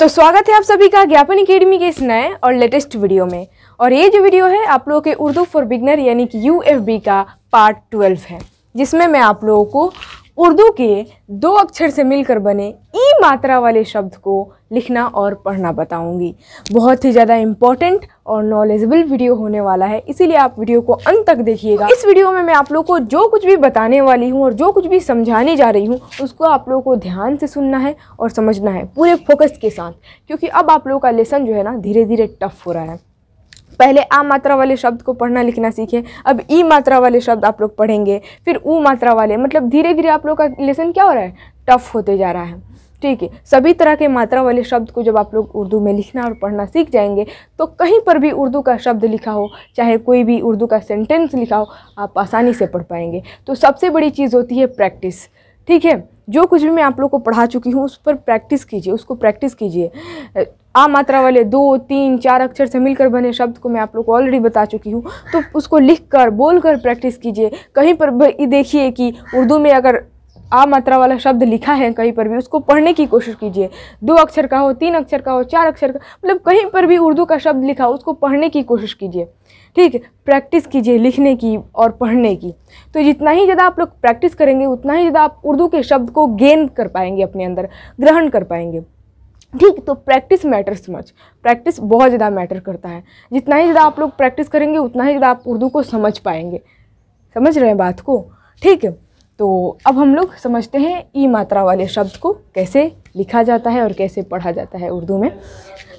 तो स्वागत है आप सभी का ज्ञापन अकेडमी के इस नए और लेटेस्ट वीडियो में और ये जो वीडियो है आप लोगों के उर्दू फॉर बिगनर यानी कि यू का पार्ट ट्वेल्व है जिसमें मैं आप लोगों को उर्दू के दो अक्षर से मिलकर बने ई मात्रा वाले शब्द को लिखना और पढ़ना बताऊंगी बहुत ही ज़्यादा इम्पॉर्टेंट और नॉलेजेबल वीडियो होने वाला है इसीलिए आप वीडियो को अंत तक देखिएगा इस वीडियो में मैं आप लोग को जो कुछ भी बताने वाली हूँ और जो कुछ भी समझाने जा रही हूँ उसको आप लोगों को ध्यान से सुनना है और समझना है पूरे फोकस के साथ क्योंकि अब आप लोगों का लेसन जो है ना धीरे धीरे टफ हो रहा है पहले आ मात्रा वाले शब्द को पढ़ना लिखना सीखें अब ई मात्रा वाले शब्द आप लोग पढ़ेंगे फिर ऊ मात्रा वाले मतलब धीरे धीरे आप लोग का लेसन क्या हो रहा है टफ होते जा रहा है ठीक है सभी तरह के मात्रा वाले शब्द को जब आप लोग उर्दू में लिखना और पढ़ना सीख जाएंगे तो कहीं पर भी उर्दू का शब्द लिखा हो चाहे कोई भी उर्दू का सेंटेंस लिखा हो आप आसानी से पढ़ पाएंगे तो सबसे बड़ी चीज़ होती है प्रैक्टिस ठीक है जो कुछ भी मैं आप लोग को पढ़ा चुकी हूँ उस पर प्रैक्टिस कीजिए उसको प्रैक्टिस कीजिए आ मात्रा वाले दो तीन चार अक्षर से मिलकर बने शब्द को मैं आप लोग को ऑलरेडी बता चुकी हूँ तो उसको लिख कर बोल कर प्रैक्टिस कीजिए कहीं पर देखिए कि उर्दू में अगर आ मात्रा वाला शब्द लिखा है कहीं पर भी उसको पढ़ने की कोशिश कीजिए दो अक्षर का हो तीन अक्षर का हो चार अक्षर का मतलब कहीं पर भी उर्दू का शब्द लिखा हो उसको पढ़ने की कोशिश कीजिए ठीक है प्रैक्टिस कीजिए लिखने की और पढ़ने की तो जितना ही ज़्यादा आप लोग प्रैक्टिस करेंगे उतना ही ज़्यादा आप उर्दू के शब्द को गेन कर पाएंगे अपने अंदर ग्रहण कर पाएंगे ठीक तो प्रैक्टिस मैटर्स मच प्रैक्टिस बहुत ज़्यादा मैटर करता है जितना ही ज़्यादा आप लोग प्रैक्टिस करेंगे उतना ही ज़्यादा आप उर्दू को समझ पाएंगे समझ रहे हैं बात को ठीक है तो अब हम लोग समझते हैं ई मात्रा वाले शब्द को कैसे लिखा जाता है और कैसे पढ़ा जाता है उर्दू में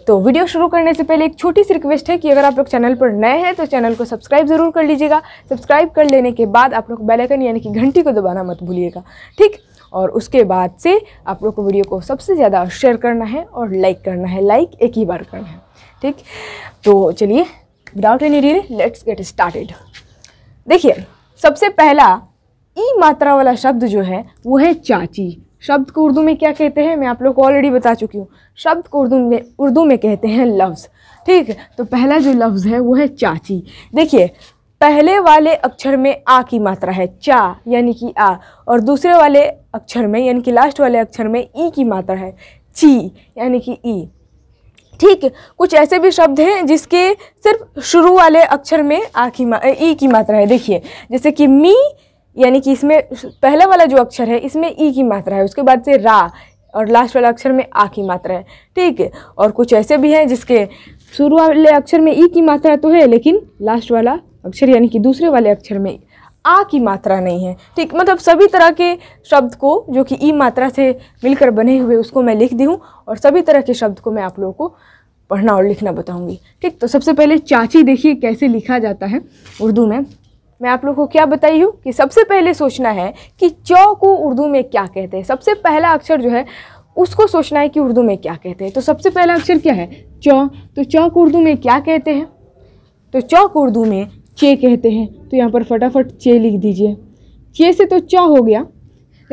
तो वीडियो शुरू करने से पहले एक छोटी सी रिक्वेस्ट है कि अगर आप लोग चैनल पर नए हैं तो चैनल को सब्सक्राइब ज़रूर कर लीजिएगा सब्सक्राइब कर लेने के बाद आप लोग बेलाइकन यानी कि घंटी को दबाना मत भूलिएगा ठीक और उसके बाद से आप लोग को वीडियो को सबसे ज़्यादा शेयर करना है और लाइक करना है लाइक एक ही बार करना है ठीक तो चलिए without any delay let's get started देखिए सबसे पहला ई मात्रा वाला शब्द जो है वो है चाची शब्द को उर्दू में क्या कहते हैं मैं आप लोग को ऑलरेडी बता चुकी हूँ शब्द को उर्दू में उर्दू में कहते हैं लफ्ज़ ठीक है तो पहला जो लफ्ज़ है वो है चाची देखिए पहले वाले अक्षर में आ की मात्रा है चा यानी कि आ और दूसरे वाले अक्षर में यानी कि लास्ट वाले अक्षर में ई की मात्रा है ची यानी कि ई ठीक कुछ ऐसे भी शब्द हैं जिसके सिर्फ शुरू वाले अक्षर में आ की ई की मात्रा है देखिए जैसे कि मी यानी कि इसमें पहला वाला जो अक्षर है इसमें ई की मात्रा है उसके बाद से रा और लास्ट वाला अक्षर में आ की मात्रा है ठीक है और कुछ ऐसे भी हैं जिसके शुरू वाले अक्षर में ई की मात्रा तो है लेकिन लास्ट वाला अक्षर यानी कि दूसरे वाले अक्षर में आ की मात्रा नहीं है ठीक मतलब सभी तरह के शब्द को जो कि ई मात्रा से मिलकर बने हुए उसको मैं लिख दी हूँ और सभी तरह के शब्द को मैं आप लोगों को पढ़ना और लिखना बताऊँगी ठीक तो सबसे पहले चाची देखिए कैसे लिखा जाता है उर्दू में मैं आप लोग को क्या बताई हूँ कि सबसे पहले सोचना है कि चौ को उर्दू में क्या कहते हैं सबसे पहला अक्षर जो है उसको सोचना है कि उर्दू में क्या कहते हैं तो सबसे पहला अक्षर क्या है च तो चौ को उर्दू में क्या कहते हैं तो चौ को उर्दू में चे कहते हैं तो यहाँ पर फटाफट चे लिख दीजिए चे से तो चौ हो गया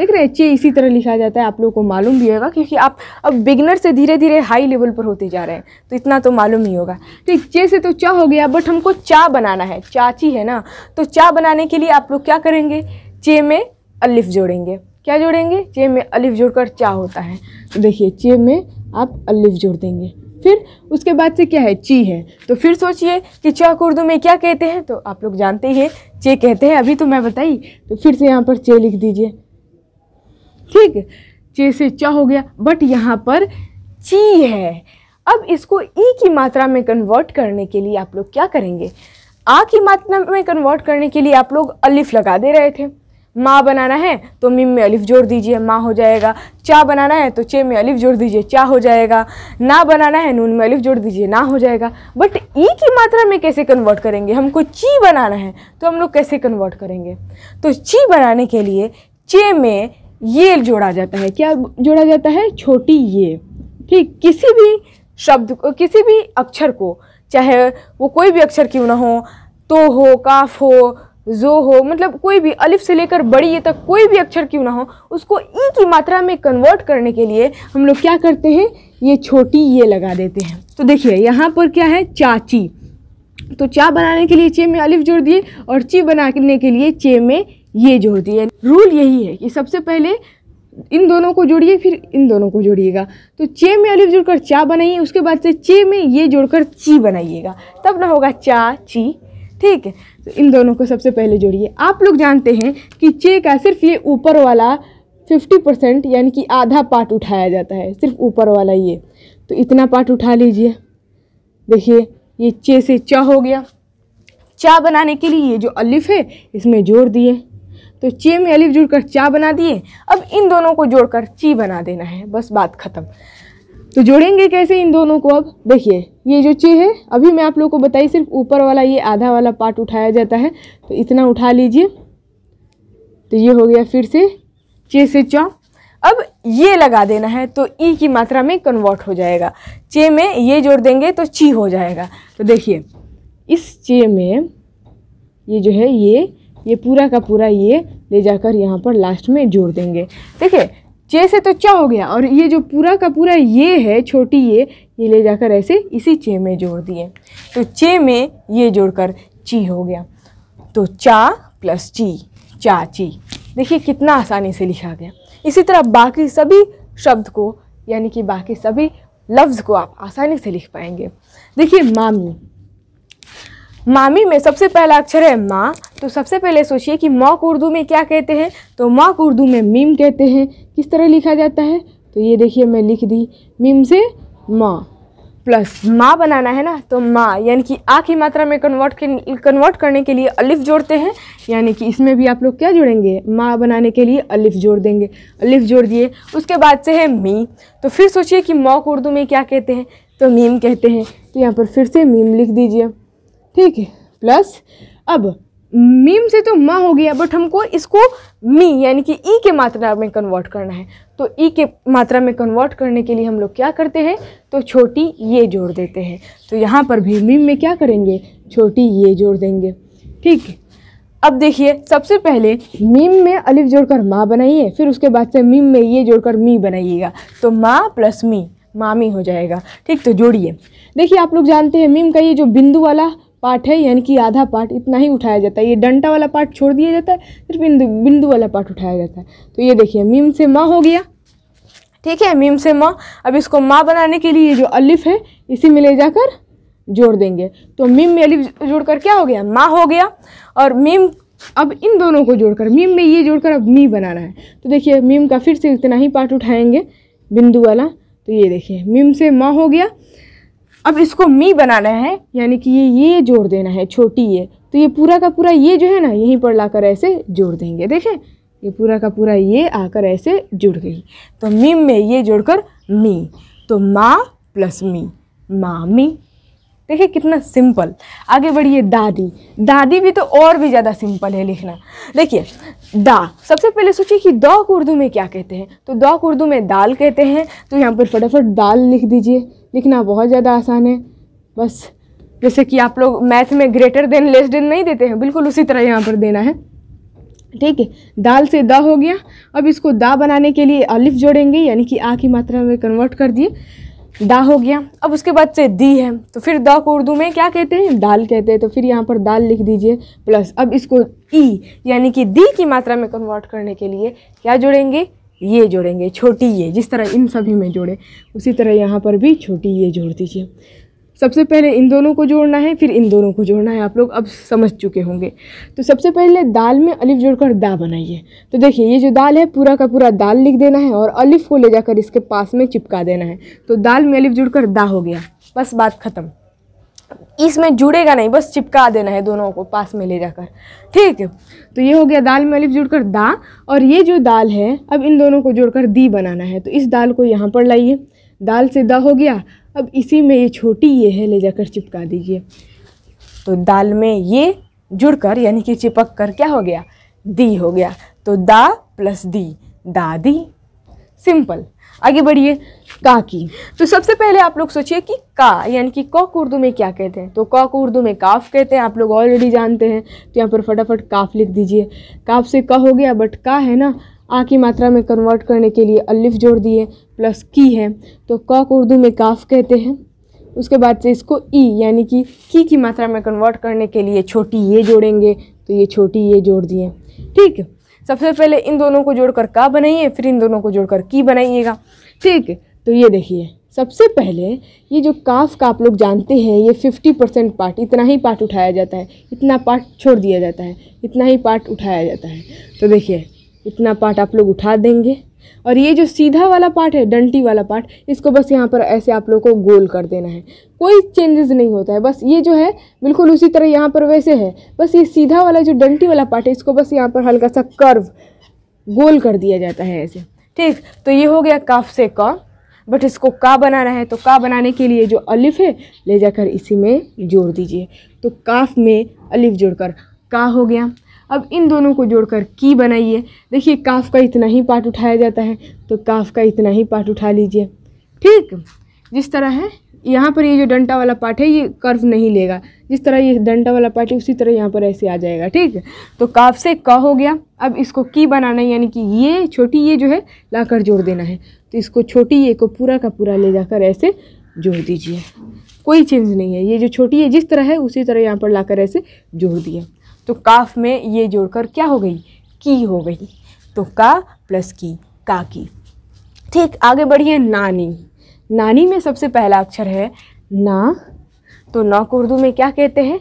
देख रहे हैं एच इसी तरह लिखा जाता है आप लोगों को मालूम भी होगा क्योंकि आप अब बिगनर से धीरे धीरे हाई लेवल पर होते जा रहे हैं तो इतना तो मालूम ही होगा ठीक चे से तो, तो चा हो गया बट हमको चा बनाना है चाची है ना तो चा बनाने के लिए आप लोग क्या करेंगे चे में अलिफ जोड़ेंगे क्या जोड़ेंगे चे में अलिफ जोड़कर चा होता है तो देखिए चे में आप अलिफ जोड़ देंगे फिर उसके बाद से क्या है ची है तो फिर सोचिए कि चा को उर्दू में क्या कहते हैं तो आप लोग जानते ही हैं चे कहते हैं अभी तो मैं बताई तो फिर से यहाँ पर चे लिख दीजिए ठीक है चे से च हो गया बट यहाँ पर ची है अब इसको ई की मात्रा में कन्वर्ट करने के लिए आप लोग क्या करेंगे आ की मात्रा में कन्वर्ट करने के लिए आप लोग अलिफ लगा दे रहे थे माँ बनाना है तो मिम में अलिफ जोड़ दीजिए माँ हो जाएगा चा बनाना है तो चे में अलिफ जोड़ दीजिए चा हो जाएगा ना बनाना है नून में अलिफ जोड़ दीजिए ना हो जाएगा बट ई की मात्रा में कैसे कन्वर्ट करेंगे हमको ची बनाना है तो हम लोग कैसे कन्वर्ट करेंगे तो ची बनाने के लिए चे में ये जोड़ा जाता है क्या जोड़ा जाता है छोटी ये ठीक किसी भी शब्द को किसी भी अक्षर को चाहे वो कोई भी अक्षर क्यों ना हो तो हो काफ हो जो हो मतलब कोई भी अलिफ से लेकर बड़ी ये तक कोई भी अक्षर क्यों ना हो उसको ई की मात्रा में कन्वर्ट करने के लिए हम लोग क्या करते हैं ये छोटी ये लगा देते हैं तो देखिए यहाँ पर क्या है चाची तो चा बनाने के लिए चे में अलिफ जोड़ दिए और ची बनाने के लिए चे में ये होती है रूल यही है कि सबसे पहले इन दोनों को जोड़िए फिर इन दोनों को जोड़िएगा तो चे में अलिफ जुड़कर चा बनाइए उसके बाद से चे में ये जोड़कर ची बनाइएगा तब ना होगा चा ची ठीक है तो इन दोनों को सबसे पहले जोड़िए आप लोग जानते हैं कि चे का सिर्फ ये ऊपर वाला 50 परसेंट यानी कि आधा पार्ट उठाया जाता है सिर्फ ऊपर वाला ये तो इतना पार्ट उठा लीजिए देखिए ये चे से चा हो गया चा बनाने के लिए ये जो अलिफ है इसमें जोड़ दिए तो चे में अलिफ जुड़कर चा बना दिए अब इन दोनों को जोड़कर ची बना देना है बस बात ख़त्म तो जोड़ेंगे कैसे इन दोनों को अब देखिए ये जो चे है अभी मैं आप लोगों को बताई सिर्फ ऊपर वाला ये आधा वाला पार्ट उठाया जाता है तो इतना उठा लीजिए तो ये हो गया फिर से चे से चा अब ये लगा देना है तो ई की मात्रा में कन्वर्ट हो जाएगा चे में ये जोड़ देंगे तो ची हो जाएगा तो देखिए इस चे में ये जो है ये ये पूरा का पूरा ये ले जाकर यहाँ पर लास्ट में जोड़ देंगे देखिए चे से तो चा हो गया और ये जो पूरा का पूरा ये है छोटी ये ये ले जाकर ऐसे इसी चे में जोड़ दिए तो चे में ये जोड़कर ची हो गया तो चा प्लस ची चा ची देखिए कितना आसानी से लिखा गया इसी तरह बाकी सभी शब्द को यानी कि बाकी सभी लफ्ज़ को आप आसानी से लिख पाएंगे देखिए मामी मामी में सबसे पहला अक्षर है माँ तो सबसे पहले सोचिए कि मौ को उर्दू में क्या कहते हैं तो मौ को उर्दू में मीम कहते हैं किस तरह लिखा जाता है तो ये देखिए मैं लिख दी मीम से माँ प्लस माँ बनाना है ना तो माँ यानी कि आ की मात्रा में कन्वर्ट कन्वर्ट करने के लिए अलिफ जोड़ते हैं यानी कि इसमें भी आप लोग क्या जोड़ेंगे माँ बनाने के लिए अलिफ जोड़ देंगे अलिफ जोड़ दिए उसके बाद से है मी तो फिर सोचिए कि मौ को उर्दू में क्या कहते हैं तो मीम कहते हैं तो यहाँ पर फिर से मीम लिख दीजिए ठीक है प्लस अब मीम से तो माँ हो गया बट हमको इसको मी यानी कि ई e के मात्रा में कन्वर्ट करना है तो ई e के मात्रा में कन्वर्ट करने के लिए हम लोग क्या करते हैं तो छोटी ये जोड़ देते हैं तो यहाँ पर भी मीम में क्या करेंगे छोटी ये जोड़ देंगे ठीक है अब देखिए सबसे पहले मीम में अलिफ जोड़कर माँ बनाइए फिर उसके बाद से मीम में ये जोड़कर मी बनाइएगा तो माँ प्लस मी मामी हो जाएगा ठीक तो जोड़िए देखिए आप लोग जानते हैं मीम का ये जो बिंदु वाला पार्ट है यानी कि आधा पार्ट इतना ही उठाया जाता है ये डंटा वाला पार्ट छोड़ दिया जाता है सिर्फ बिंदु बिंदु वाला पार्ट उठाया जाता है तो ये देखिए मीम से माँ हो गया ठीक है मीम से माँ अब इसको माँ बनाने के लिए जो अलिफ है इसी में ले जाकर जोड़ देंगे तो मीम में अलिफ जोड़कर क्या हो गया माँ हो गया और मीम अब इन दोनों को जोड़कर मीम में ये जोड़कर अब मी बनाना है तो देखिए मीम का फिर से इतना ही पार्ट उठाएंगे बिंदु वाला तो ये देखिए मीम से माँ हो गया अब इसको मी बनाना है यानी कि ये ये जोड़ देना है छोटी ये तो ये पूरा का पूरा ये जो है ना यहीं पर लाकर ऐसे जोड़ देंगे देखें ये पूरा का पूरा ये आकर ऐसे जुड़ गई तो मी में ये जोड़कर मी तो माँ प्लस मी माँ मी देखिए कितना सिंपल आगे बढ़िए दादी दादी भी तो और भी ज़्यादा सिंपल है लिखना देखिए दा सबसे पहले सोचिए कि दौ उर्दू में क्या कहते हैं तो दौ उर्दू में दाल कहते हैं तो यहाँ पर फटाफट दाल लिख दीजिए लिखना बहुत ज़्यादा आसान है बस जैसे कि आप लोग मैथ में ग्रेटर देन लेस देन नहीं देते हैं बिल्कुल उसी तरह यहाँ पर देना है ठीक है दाल से द हो गया अब इसको दा बनाने के लिए अलिफ जोड़ेंगे यानी कि आ की मात्रा में कन्वर्ट कर दिए दा हो गया अब उसके बाद से दी है तो फिर द को उर्दू में क्या कहते हैं दाल कहते हैं तो फिर यहाँ पर दाल लिख दीजिए प्लस अब इसको ई यानी कि दी की मात्रा में कन्वर्ट करने के लिए क्या जोड़ेंगे ये जोड़ेंगे छोटी ये जिस तरह इन सभी में जोड़े उसी तरह यहाँ पर भी छोटी ये जोड़ दीजिए सबसे पहले इन दोनों को जोड़ना है फिर इन दोनों को जोड़ना है आप लोग अब समझ चुके होंगे तो सबसे पहले दाल में अलिफ जोड़कर दा बनाइए तो देखिए ये जो दाल है पूरा का पूरा दाल लिख देना है और अलिफ को ले जाकर इसके पास में चिपका देना है तो दाल में अलिफ जुड़कर दा हो गया बस बात ख़त्म इसमें जुड़ेगा नहीं बस चिपका देना है दोनों को पास में ले जाकर ठीक है तो ये हो गया दाल में अलिफ जुड़कर दा और ये जो दाल है अब इन दोनों को जोड़कर दी बनाना है तो इस दाल को यहाँ पर लाइए दाल से दा हो गया अब इसी में ये छोटी ये है ले जाकर चिपका दीजिए तो दाल में ये जुड़कर यानी कि चिपक कर क्या हो गया दी हो गया तो दा प्लस दी दादी सिंपल आगे बढ़िए का की तो सबसे पहले आप लोग सोचिए कि का यानी कि कॉक उर्दू में क्या कहते हैं तो कॉक उर्दू में काफ कहते हैं आप लोग ऑलरेडी जानते हैं तो यहाँ पर फटाफट काफ लिख दीजिए काफ से का हो गया बट का है ना आ की मात्रा में कन्वर्ट करने के लिए अलिफ जोड़ दिए प्लस की है तो कॉक उर्दू में काफ कहते हैं उसके बाद से इसको ई यानी कि की की मात्रा में कन्वर्ट करने के लिए छोटी ये जोड़ेंगे तो ये छोटी ये जोड़ दिए ठीक है सबसे पहले इन दोनों को जोड़कर का बनाइए फिर इन दोनों को जोड़कर की बनाइएगा ठीक तो ये देखिए सबसे पहले ये जो काफ का आप लोग जानते हैं ये फिफ्टी परसेंट पार्ट इतना ही पार्ट उठाया जाता है इतना पार्ट छोड़ दिया जाता है इतना ही पार्ट उठाया जाता है तो देखिए इतना पार्ट आप लोग उठा देंगे और ये जो सीधा वाला पार्ट है डंटी वाला पार्ट इसको बस यहाँ पर ऐसे आप लोगों को गोल कर देना है कोई चेंजेस नहीं होता है बस ये जो है बिल्कुल उसी तरह यहाँ पर वैसे है बस ये सीधा वाला जो डंटी वाला पार्ट है इसको बस यहाँ पर हल्का सा कर्व गोल कर दिया जाता है ऐसे ठीक तो ये हो गया काफ से का बट इसको का बनाना है तो का बनाने के लिए जो अलिफ है ले जाकर इसी में जोड़ दीजिए तो काफ में अलिफ जोड़कर का हो गया अब इन दोनों को जोड़कर की बनाइए देखिए काफ का इतना ही पार्ट उठाया जाता है तो काफ का इतना ही पार्ट उठा लीजिए ठीक जिस तरह है यहाँ पर ये जो डंटा वाला पार्ट है ये कर्व नहीं लेगा जिस तरह ये डंटा वाला पार्ट है उसी तरह यहाँ पर ऐसे आ जाएगा ठीक है तो काफ से क हो गया अब इसको की बनाना है यानी कि ये छोटी ये जो है लाकर जोड़ देना है तो इसको छोटी ये को पूरा का पूरा ले जाकर ऐसे जोड़ दीजिए कोई चेंज नहीं है ये जो छोटी है जिस तरह है उसी तरह यहाँ पर लाकर ऐसे जोड़ दिया तो काफ में ये जोड़कर क्या हो गई की हो गई तो का प्लस की का की ठीक आगे बढ़िए नानी नानी में सबसे पहला अक्षर है ना तो ना को उर्दू में क्या कहते हैं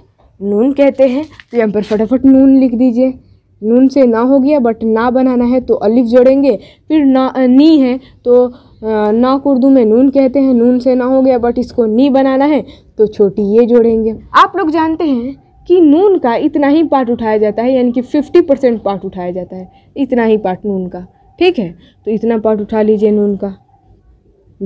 नून कहते हैं तो यहाँ पर फटाफट नून लिख दीजिए नून से ना हो गया बट ना बनाना है तो अलिफ जोड़ेंगे फिर ना नी है तो ना को उर्दू में नून कहते हैं नून से ना हो गया बट इसको नी बनाना है तो छोटी ये जोड़ेंगे आप लोग जानते हैं कि नून का इतना ही पार्ट उठाया जाता है यानी कि फिफ्टी परसेंट पार्ट उठाया जाता है इतना ही पार्ट नून का ठीक है तो इतना पार्ट उठा लीजिए नून का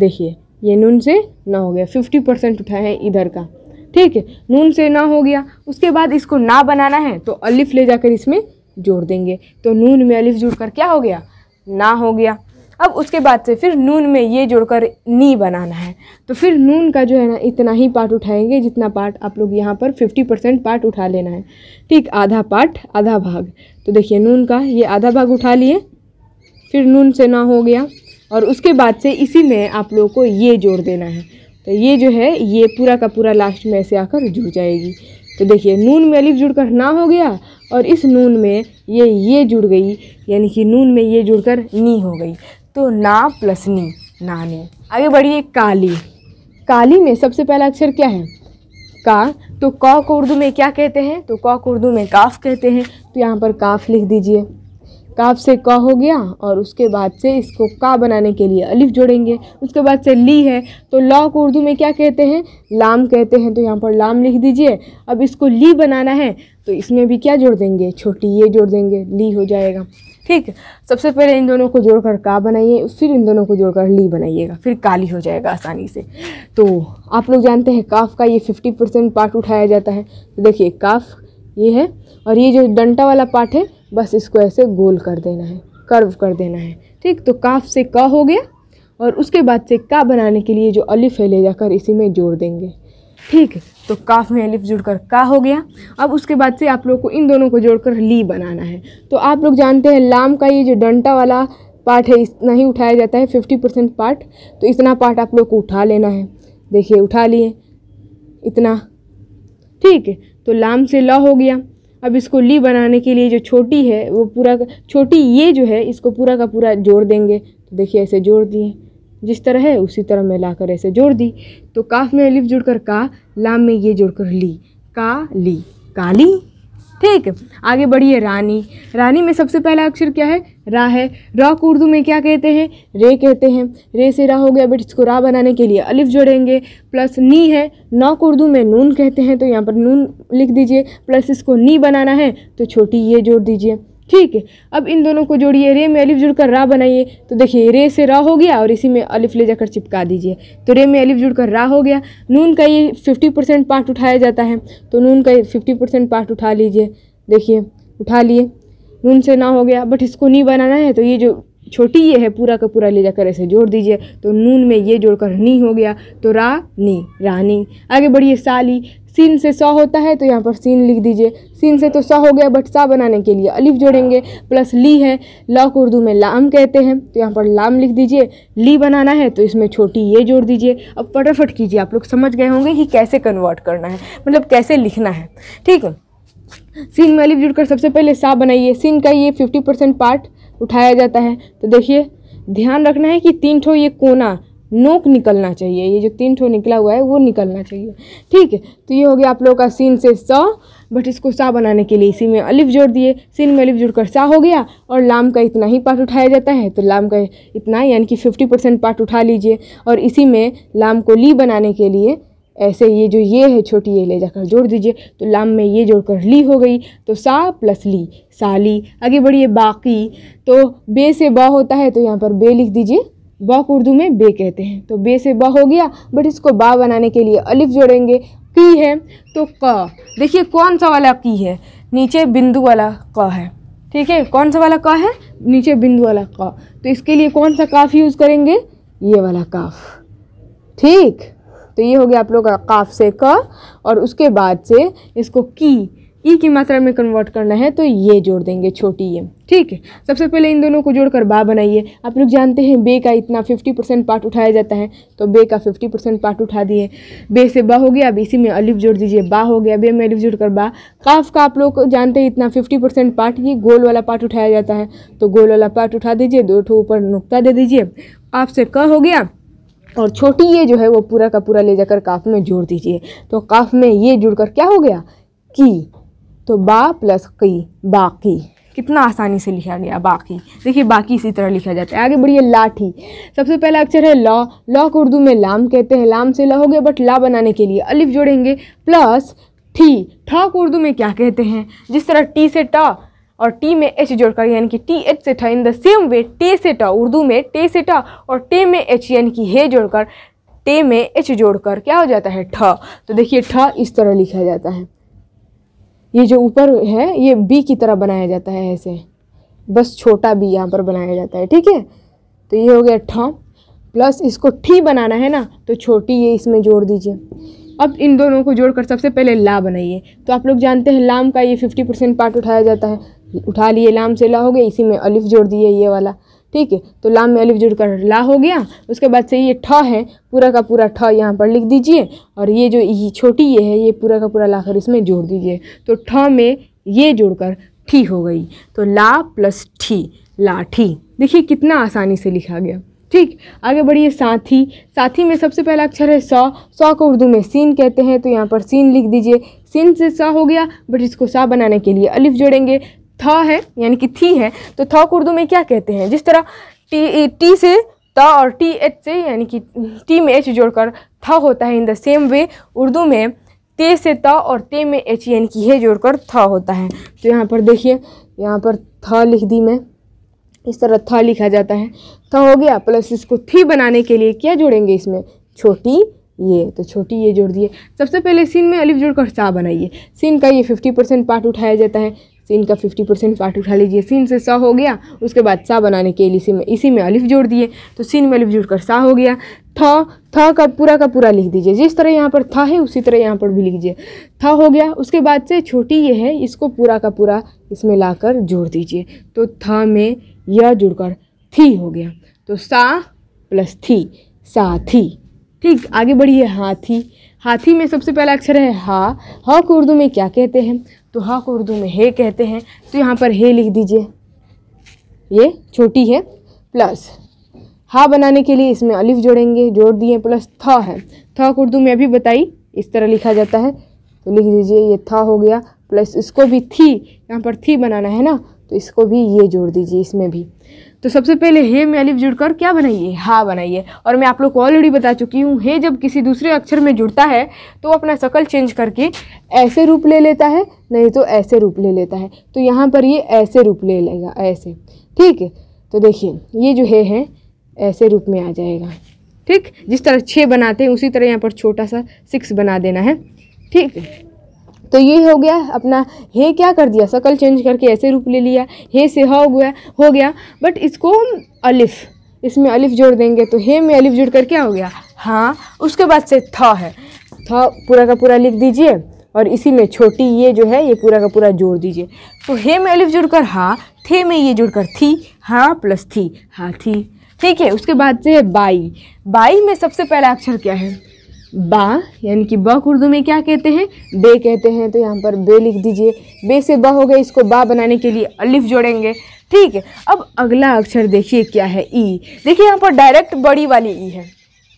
देखिए ये नून से ना हो गया फिफ्टी परसेंट उठाए हैं इधर का ठीक है नून से ना हो गया उसके बाद इसको ना बनाना है तो अलिफ ले जाकर इसमें जोड़ देंगे तो नून में अलिफ जुड़ कर क्या हो गया ना हो गया अब उसके बाद से फिर नून में ये जोड़कर नी बनाना है तो फिर नून का जो है ना इतना ही पार्ट उठाएंगे जितना पार्ट आप लोग यहाँ पर 50 परसेंट पार्ट उठा लेना है ठीक आधा पार्ट आधा भाग तो देखिए नून का ये आधा भाग उठा लिए फिर नून से ना हो गया और उसके बाद से इसी में आप लोग को ये जोड़ देना है तो ये जो है ये पूरा का पूरा लास्ट में ऐसे आकर जुड़ जाएगी तो देखिए नून में अलिफ जुड़कर ना हो गया और इस नून में ये ये जुड़ गई यानी कि नून में ये जुड़कर नी हो गई तो ना प्लस नी नानी आगे बढ़िए काली काली में सबसे पहला अक्षर क्या है का तो कौ को उर्दू में क्या कहते हैं तो कौ को उर्दू में काफ कहते हैं तो यहाँ पर काफ लिख दीजिए काफ से क हो गया और उसके बाद से इसको का बनाने के लिए अलिफ जोड़ेंगे उसके बाद से ली है तो लॉ को उर्दू में क्या कहते हैं लाम कहते हैं तो यहाँ पर लाम लिख दीजिए अब इसको ली बनाना है तो इसमें भी क्या जोड़ देंगे छोटी ये जोड़ देंगे ली हो जाएगा ठीक सबसे पहले इन दोनों को जोड़कर का बनाइए फिर इन दोनों को जोड़कर ली बनाइएगा फिर काली हो जाएगा आसानी से तो आप लोग जानते हैं काफ का ये फिफ्टी परसेंट पार्ट उठाया जाता है तो देखिए काफ ये है और ये जो डंटा वाला पार्ट है बस इसको ऐसे गोल कर देना है कर्व कर देना है ठीक तो काफ से क का हो गया और उसके बाद से का बनाने के लिए जो अलिफ है ले जाकर इसी में जोड़ देंगे ठीक है तो काफ में एलिफ जुड़कर का हो गया अब उसके बाद से आप लोग को इन दोनों को जोड़कर ली बनाना है तो आप लोग जानते हैं लाम का ये जो डंटा वाला पार्ट है इतना ही उठाया जाता है फिफ्टी परसेंट पार्ट तो इतना पार्ट आप लोग को उठा लेना है देखिए उठा लिए इतना ठीक है तो लाम से ला हो गया अब इसको ली बनाने के लिए जो छोटी है वो पूरा छोटी ये जो है इसको पूरा का पूरा जोड़ देंगे तो देखिए ऐसे जोड़ दिए जिस तरह है उसी तरह मैं लाकर ऐसे जोड़ दी तो काफ में अलिफ जुड़कर का लाम में ये कर ली का ली काली ठीक आगे बढ़िए रानी रानी में सबसे पहला अक्षर क्या है रा है रा को उर्दू में क्या कहते हैं रे कहते हैं रे से रा हो गया बट इसको रा बनाने के लिए अलिफ जोड़ेंगे प्लस नी है नौ को उर्दू में नून कहते हैं तो यहाँ पर नून लिख दीजिए प्लस इसको नी बनाना है तो छोटी ये जोड़ दीजिए ठीक है अब इन दोनों को जोड़िए रे में अलिफ जुड़कर रा बनाइए तो देखिए रे से रा हो गया और इसी में अलिफ ले जाकर चिपका दीजिए तो रे में अलिफ जुड़कर रा हो गया नून का ये फिफ्टी परसेंट पार्ट उठाया जाता है तो नून का ये फिफ्टी परसेंट पार्ट उठा लीजिए देखिए उठा लिए नून से ना हो गया बट इसको नहीं बनाना है तो ये जो छोटी ये है पूरा का पूरा ले जाकर ऐसे जोड़ दीजिए तो नून में ये जोड़कर नी हो गया तो रा नी रानी आगे बढ़िए साली सीन से सौ होता है तो यहाँ पर सीन लिख दीजिए सीन से तो सौ हो गया बट सा बनाने के लिए अलिफ जोड़ेंगे प्लस ली है लॉक को उर्दू में लाम कहते हैं तो यहाँ पर लाम लिख दीजिए ली बनाना है तो इसमें छोटी ये जोड़ दीजिए अब फटाफट कीजिए आप लोग समझ गए होंगे कि कैसे कन्वर्ट करना है मतलब कैसे लिखना है ठीक है सीन में अलिफ जुड़कर सबसे पहले सा बनाइए सीन का ये फिफ्टी परसेंट पार्ट उठाया जाता है तो देखिए ध्यान रखना है कि तीन ठो ये कोना नोक निकलना चाहिए ये जो तीन ठो निकला हुआ है वो निकलना चाहिए ठीक है तो ये हो गया आप लोगों का सीन से स बट इसको सा बनाने के लिए इसी में अलिफ जोड़ दिए सीन में अलिफ जोड़कर कर सा हो गया और लाम का इतना ही पार्ट उठाया जाता है तो लाम का इतना यानी कि फिफ्टी परसेंट पार्ट उठा लीजिए और इसी में लाम को ली बनाने के लिए ऐसे ये जो ये है छोटी ये ले जाकर जोड़ दीजिए तो लाम में ये जोड़ कर ली हो गई तो सा प्लस ली साली आगे बढ़िए बाकी तो बे से ब होता है तो यहाँ पर बे लिख दीजिए बक उर्दू में बे कहते हैं तो बे से ब हो गया बट इसको बा बनाने के लिए अलिफ जोड़ेंगे की है तो क देखिए कौन सा वाला की है नीचे बिंदु वाला क है ठीक है कौन सा वाला क है नीचे बिंदु वाला क तो इसके लिए कौन सा काफ यूज़ करेंगे ये वाला काफ ठीक तो ये हो गया आप लोग का काफ से क और उसके बाद से इसको की ई की मात्रा में कन्वर्ट करना है तो ये जोड़ देंगे छोटी ये ठीक है सबसे पहले इन दोनों को जोड़कर बा बनाइए आप लोग जानते हैं बे का इतना 50 परसेंट पार्ट उठाया जाता है तो बे का 50 परसेंट पार्ट उठा दिए बे से बा हो गया अब इसी में अलिफ जोड़ दीजिए बा हो गया बे में अलिफ जोड़कर बा काफ का आप लोग जानते हैं इतना फिफ्टी परसेंट पार्ट ये गोल वाला पार्ट उठाया जाता है तो गोल वाला पार्ट उठा दीजिए दो ठो ऊपर नुकता दे दीजिए आपसे क हो गया और छोटी ये जो है वो पूरा का पूरा ले जाकर काफ में जोड़ दीजिए तो काफ में ये जुड़कर क्या हो गया की तो बा प्लस की बाकी कितना आसानी से लिखा गया बाकी देखिए बाकी इसी तरह लिखा जाता है आगे बढ़िए लाठी सबसे पहला अक्षर है लॉ लॉ को उर्दू में लाम कहते हैं लाम से ल हो गया बट ला बनाने के लिए अलिफ जोड़ेंगे प्लस ठी ठा को उर्दू में क्या कहते हैं जिस तरह टी से टा और टी में एच जोड़कर यानी कि टी एच से ठा इन द सेम वे टे से टा उर्दू में टे से टा और टे में एच यानी कि हे जोड़कर टे में एच जोड़कर क्या हो जाता है ठ तो देखिए ठ इस तरह लिखा जाता है ये जो ऊपर है ये बी की तरह बनाया जाता है ऐसे बस छोटा बी यहाँ पर बनाया जाता है ठीक है तो ये हो गया ठा प्लस इसको ठी बनाना है ना तो छोटी ये इसमें जोड़ दीजिए अब इन दोनों को जोड़कर सबसे पहले ला बनाइए तो आप लोग जानते हैं लाम का ये फिफ्टी परसेंट पार्ट उठाया जाता है उठा लिए लाम से ला हो गया इसी में अलिफ जोड़ दिए ये वाला ठीक है तो लाम में अलिफ जुड़कर ला हो गया उसके बाद से ये ठ है पूरा का पूरा ठ यहाँ पर लिख दीजिए और ये जो ये छोटी ये है ये पूरा का पूरा लाकर इसमें जोड़ दीजिए तो ठ में ये जोड़कर ठी हो गई तो ला प्लस ठी लाठी देखिए कितना आसानी से लिखा गया ठीक आगे बढ़िए साथी साथी में सबसे पहला अक्षर है सौ सौ को उर्दू में सीन कहते हैं तो यहाँ पर सीन लिख दीजिए सीन से सा हो गया बट इसको सा बनाने के लिए अलिफ जोड़ेंगे थ है यानी कि थी है तो थ को उर्दू में क्या कहते हैं जिस तरह टी टी से त और टी एच से यानी कि टी में एच जोड़कर थ होता है in the same way Urdu में ते से त और ते में एच यानी कि है जोड़कर थ होता है तो यहाँ पर देखिए यहाँ पर थ लिख दी मैं इस तरह थ लिखा जाता है थ हो गया प्लस इसको थी बनाने के लिए क्या जोड़ेंगे इसमें छोटी ये तो छोटी ये जोड़ दिए सबसे पहले सीन में अलिफ जोड़कर सा बनाइए सीन का ये फिफ्टी परसेंट पार्ट उठाया जाता है सिन का फिफ्टी परसेंट पार्ट उठा लीजिए सिन से सा हो गया उसके बाद सा बनाने के लिए इसी में इसी में अलिफ जोड़ दिए तो सिन में अलिफ जोड़ कर सा हो गया था थ का पूरा का पूरा लिख दीजिए जिस तरह यहाँ पर था है उसी तरह यहाँ पर भी लिख दीजिए था हो गया उसके बाद से छोटी ये है इसको पूरा का पूरा इसमें कर जोड़ दीजिए तो था में यह जुड़कर थी हो गया तो सा प्लस थी सा थी ठीक आगे बढ़िए हाथी हाथी में सबसे पहला अक्षर है हा हा को उर्दू में क्या कहते हैं तो हाँ को उर्दू में हे कहते हैं तो यहाँ पर हे लिख दीजिए ये छोटी है प्लस हा बनाने के लिए इसमें अलिफ जोड़ेंगे जोड़ दिए प्लस था है था को उर्दू में अभी बताई इस तरह लिखा जाता है तो लिख दीजिए ये था हो गया प्लस इसको भी थी यहाँ पर थी बनाना है ना तो इसको भी ये जोड़ दीजिए इसमें भी तो सबसे पहले हे में अलिफ जुड़कर क्या बनाइए हा बनाइए और मैं आप लोग को ऑलरेडी बता चुकी हूँ हे जब किसी दूसरे अक्षर में जुड़ता है तो अपना शकल चेंज करके ऐसे रूप ले लेता है नहीं तो ऐसे रूप ले लेता है तो यहाँ पर ये ऐसे रूप ले लेगा ऐसे ठीक है तो देखिए ये जो हे है ऐसे रूप में आ जाएगा ठीक जिस तरह छः बनाते हैं उसी तरह यहाँ पर छोटा सा सिक्स बना देना है ठीक है तो ये हो गया अपना हे क्या कर दिया शकल चेंज करके ऐसे रूप ले लिया हे से हो गया हो गया बट इसको हम अलिफ़ इसमें अलिफ जोड़ देंगे तो हे में अलिफ जोड़ कर क्या हो गया हाँ उसके बाद से थ है थ पूरा का पूरा लिख दीजिए और इसी में छोटी ये जो है ये पूरा का पूरा जोड़ दीजिए तो हे में अलिफ कर हाँ थे में ये कर थी हाँ प्लस थी हाँ, थी ठीक है उसके बाद से है बाई बाई में सबसे पहला अक्षर क्या है बा यानी कि ब उर्दू में क्या कहते हैं बे कहते हैं तो यहाँ पर बे लिख दीजिए बे से बा हो गए इसको बा बनाने के लिए अलिफ जोड़ेंगे ठीक है अब अगला अक्षर देखिए क्या है ई देखिए यहाँ पर डायरेक्ट बड़ी वाली ई है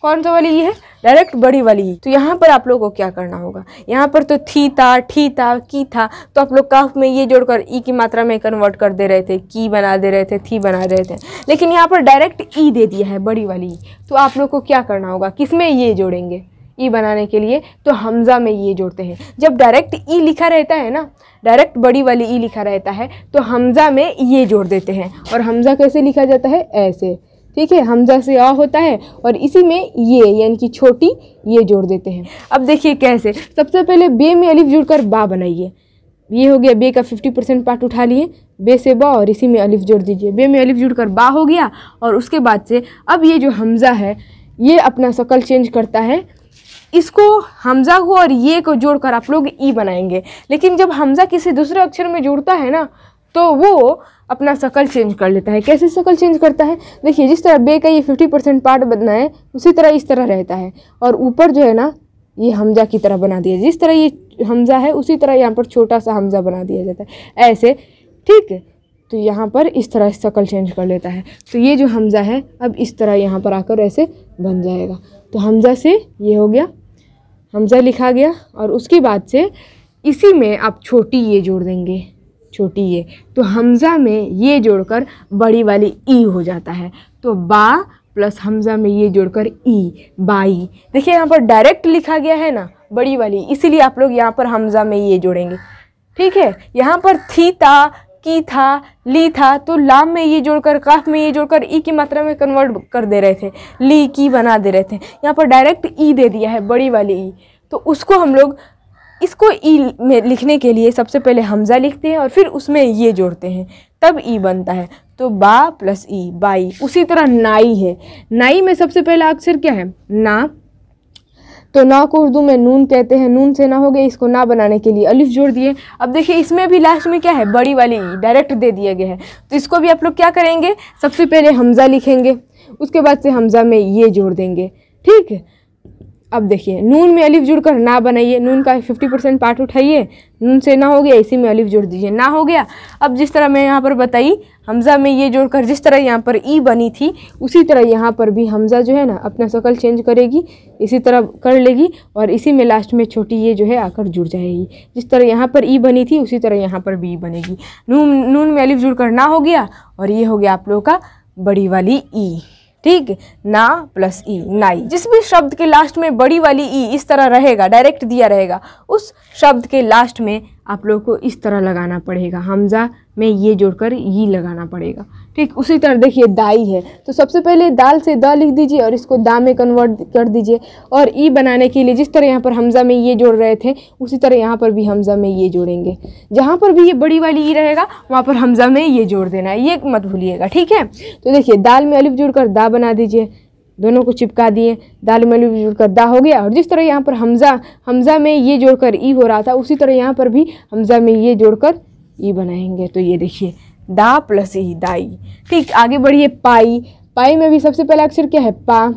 कौन सा वाली ई है डायरेक्ट बड़ी वाली ई तो यहाँ पर आप लोग को क्या करना होगा यहाँ पर तो थी था ठी था की था तो आप लोग काफ में ये जोड़कर ई की मात्रा में कन्वर्ट कर दे रहे थे की बना दे रहे थे थी बना रहे थे लेकिन यहाँ पर डायरेक्ट ई दे दिया है बड़ी वाली ई तो आप लोग को क्या करना होगा किस में ये जोड़ेंगे ई e बनाने के लिए तो हमज़ा में ये जोड़ते हैं जब डायरेक्ट ई e लिखा रहता है ना डायरेक्ट बड़ी वाली ई e लिखा रहता है तो हमज़ा में ये जोड़ देते हैं और हमज़ा कैसे लिखा जाता है ऐसे ठीक है हमजा से आ होता है और इसी में ये यानी कि छोटी ये जोड़ देते हैं अब देखिए कैसे सबसे पहले बे में अलिफ कर बा बनाइए ये हो गया बे का फिफ्टी परसेंट पार्ट उठा लिए बे से बा और इसी में अलिफ जोड़ दीजिए बे में अलिफ जुड़कर बा हो गया और उसके बाद से अब ये जो हमज़ा है ये अपना शकल चेंज करता है इसको हमज़ा को और ये को जोड़कर आप लोग ई बनाएंगे लेकिन जब हमज़ा किसी दूसरे अक्षर में जुड़ता है ना तो वो अपना शकल चेंज कर लेता है कैसे शकल चेंज करता है देखिए जिस तरह बे का ये फिफ्टी परसेंट पार्ट बनना है उसी तरह इस तरह रहता है और ऊपर जो है ना ये हमजा की तरह बना दिया जिस तरह ये हमजा है उसी तरह यहाँ पर छोटा सा हमजा बना दिया जाता है ऐसे ठीक है तो यहाँ पर इस तरह शक्ल चेंज कर लेता है तो ये जो हमजा है अब इस तरह यहाँ पर आकर ऐसे बन जाएगा तो हमज़ा से ये हो गया हमज़ा लिखा गया और उसके बाद से इसी में आप छोटी ये जोड़ देंगे छोटी ये तो हमज़ा में ये जोड़कर बड़ी वाली ई हो जाता है तो बा प्लस हमज़ा में ये जोड़कर ई बाई देखिए यहाँ पर डायरेक्ट लिखा गया है ना बड़ी वाली इसीलिए आप लोग यहाँ पर हमज़ा में ये जोड़ेंगे ठीक है यहाँ पर थी ता की था ली था तो लाम में ये जोड़कर काफ में ये जोड़कर ई की मात्रा में कन्वर्ट कर दे रहे थे ली की बना दे रहे थे यहाँ पर डायरेक्ट ई दे दिया है बड़ी वाली ई तो उसको हम लोग इसको ई में लिखने के लिए सबसे पहले हमज़ा लिखते हैं और फिर उसमें ये जोड़ते हैं तब ई बनता है तो बा प्लस ई बाई उसी तरह नाई है नाई में सबसे पहला अक्षर क्या है ना तो ना को उर्दू में नून कहते हैं नून से ना हो गया इसको ना बनाने के लिए अलिफ जोड़ दिए अब देखिए इसमें भी लास्ट में क्या है बड़ी वाली डायरेक्ट दे दिया गया है तो इसको भी आप लोग क्या करेंगे सबसे पहले हमज़ा लिखेंगे उसके बाद से हमज़ा में ये जोड़ देंगे ठीक है अब देखिए नून में अलिफ जुड़ कर ना बनाइए नून का फिफ्टी परसेंट पार्ट उठाइए नून से ना हो गया इसी में अलिफ जुड़ दीजिए ना हो गया अब जिस तरह मैं यहाँ पर बताई हमज़ा में ये जोड़कर जिस तरह यहाँ पर ई बनी थी उसी तरह यहाँ पर भी हमज़ा जो है ना अपना शकल चेंज करेगी इसी तरह कर लेगी और इसी में लास्ट में छोटी ये जो है आकर जुड़ जाएगी जिस तरह यहाँ पर ई बनी थी उसी तरह यहाँ पर भी ई बनेगी नून नून में अलिफ जुड़ कर ना हो गया और ये हो गया आप लोगों का बड़ी वाली ई ठीक ना प्लस ई नाई जिस भी शब्द के लास्ट में बड़ी वाली ई e इस तरह रहेगा डायरेक्ट दिया रहेगा उस शब्द के लास्ट में आप लोग को इस तरह लगाना पड़ेगा हमजा में ये जोड़कर ई e लगाना पड़ेगा ठीक उसी तरह देखिए दाई है तो सबसे पहले दाल से द लिख दीजिए और इसको दा में कन्वर्ट कर दीजिए और ई बनाने के लिए जिस तरह यहाँ पर हमज़ा में ये जोड़ रहे थे उसी तरह यहाँ पर भी हमज़ा में ये जोड़ेंगे जहाँ पर भी ये बड़ी वाली ई रहेगा वहाँ पर हमज़ा में ये जोड़ देना है ये मत भूलिएगा ठीक है तो देखिए दाल में अलिफ कर दा बना दीजिए दोनों को चिपका दिए दाल में अलिफ कर दा हो गया और जिस तरह यहाँ पर हमज़ा हमज़ा में ये जोड़कर ई हो रहा था उसी तरह यहाँ पर भी हमज़ा में ये जोड़कर ई बनाएंगे तो ये देखिए दा प्लस ई दाई ठीक आगे बढ़िए पाई पाई में भी सबसे पहला अक्षर क्या है पा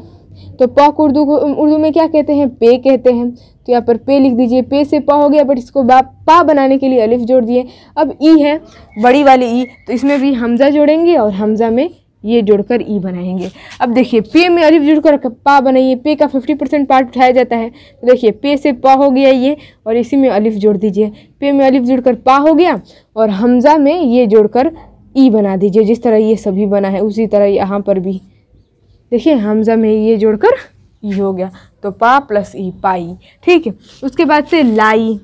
तो प को उर्दू को उर्दू में क्या कहते हैं पे कहते हैं तो यहाँ पर पे लिख दीजिए पे से पा हो गया बट इसको बा पा बनाने के लिए अलिफ जोड़ दिए अब ई है बड़ी वाली ई तो इसमें भी हमज़ा जोड़ेंगे और हमज़ा में ये जोड़कर ई e बनाएंगे अब देखिए पे में अलिफ जुड़कर पा बनाइए पे का फिफ्टी परसेंट पार्ट उठाया जाता है तो देखिए पे से पा हो गया ये और इसी में अलिफ जोड़ दीजिए पे में अलिफ जुड़कर पा हो गया और हमज़ा में ये जोड़कर ई e बना दीजिए जिस तरह ये सभी बना है उसी तरह यहाँ पर भी देखिए हमज़ा में ये जोड़कर ई e हो गया तो पा प्लस ई पाई ठीक है उसके बाद से लाई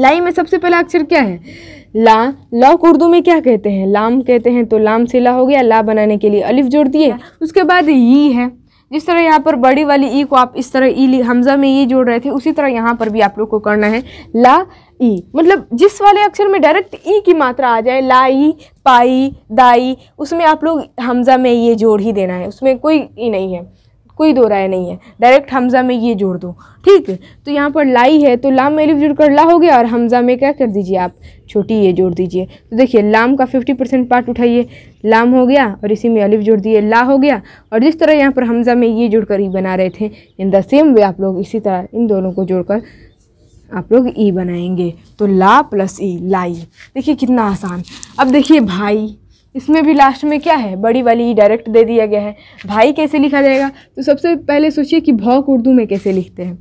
लाई में सबसे पहला अक्षर क्या है ला लॉ को उर्दू में क्या कहते हैं लाम कहते हैं तो लाम से ला हो गया ला बनाने के लिए अलिफ जोड़ दिए उसके बाद यी है जिस तरह यहाँ पर बड़ी वाली ई को आप इस तरह ई हमजा में ये जोड़ रहे थे उसी तरह यहाँ पर भी आप लोग को करना है ला ई मतलब जिस वाले अक्षर में डायरेक्ट ई की मात्रा आ जाए लाई पाई दाई उसमें आप लोग हमजा में ये जोड़ ही देना है उसमें कोई ई नहीं है कोई दो राय नहीं है डायरेक्ट हमज़ा में ये जोड़ दो ठीक तो यहाँ पर लाई है तो लाम में जुड़ कर ला हो गया और हमज़ा में क्या कर दीजिए आप छोटी ये जोड़ दीजिए तो देखिए लाम का फिफ्टी परसेंट पार्ट उठाइए लाम हो गया और इसी में अलिफ जोड़ दिए ला हो गया और जिस तरह यहाँ पर हमज़ा में ये जुड़ कर ई बना रहे थे इन द सेम वे आप लोग इसी तरह इन दोनों को जोड़कर आप लोग ई बनाएंगे तो ला प्लस ई लाई देखिए कितना आसान अब देखिए भाई इसमें भी लास्ट में क्या है बड़ी वाली डायरेक्ट दे दिया गया है भाई कैसे लिखा जाएगा तो सबसे पहले सोचिए कि भौक उर्दू में कैसे लिखते हैं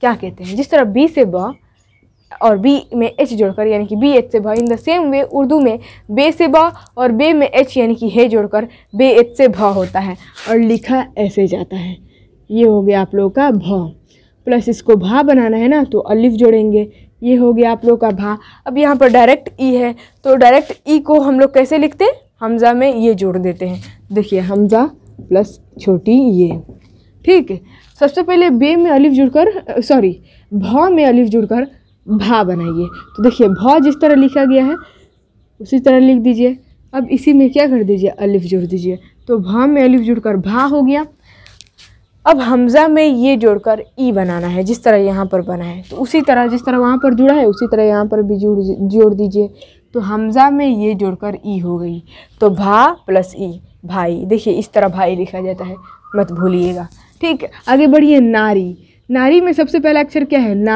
क्या कहते हैं जिस तरह बी से ब और बी में एच जोड़कर यानी कि बी एच से भा in the same way Urdu में बे से ब और बे में एच यानी कि हे जोड़कर बे एच से भ होता है और लिखा ऐसे जाता है ये हो गया आप लोगों का भ प्लस इसको भा बनाना है ना तो अलिफ जोड़ेंगे ये हो गया आप लोग का भा अब यहाँ पर डायरेक्ट ई e है तो डायरेक्ट ई e को हम लोग कैसे लिखते हैं हमज़ा में ये जोड़ देते हैं देखिए हमज़ा प्लस छोटी ये ठीक है सबसे पहले बे में अलिफ जुड़कर सॉरी भा में अलिफ जुड़कर भा बनाइए तो देखिए भा जिस तरह लिखा गया है उसी तरह लिख दीजिए अब इसी में क्या कर दीजिए अलिफ जोड़ दीजिए तो भा में अलिफ जुड़कर भा हो गया अब हमज़ा में ये जोड़कर ई बनाना है जिस तरह यहाँ पर बना है तो उसी तरह जिस तरह वहाँ पर जुड़ा है उसी तरह यहाँ पर भी जोड़ जोड़ दीजिए तो हमज़ा में ये जोड़कर ई हो गई तो भा प्लस ई भाई देखिए इस तरह भाई लिखा जाता है मत भूलिएगा ठीक आगे बढ़िए नारी नारी में सबसे पहला अक्षर क्या है ना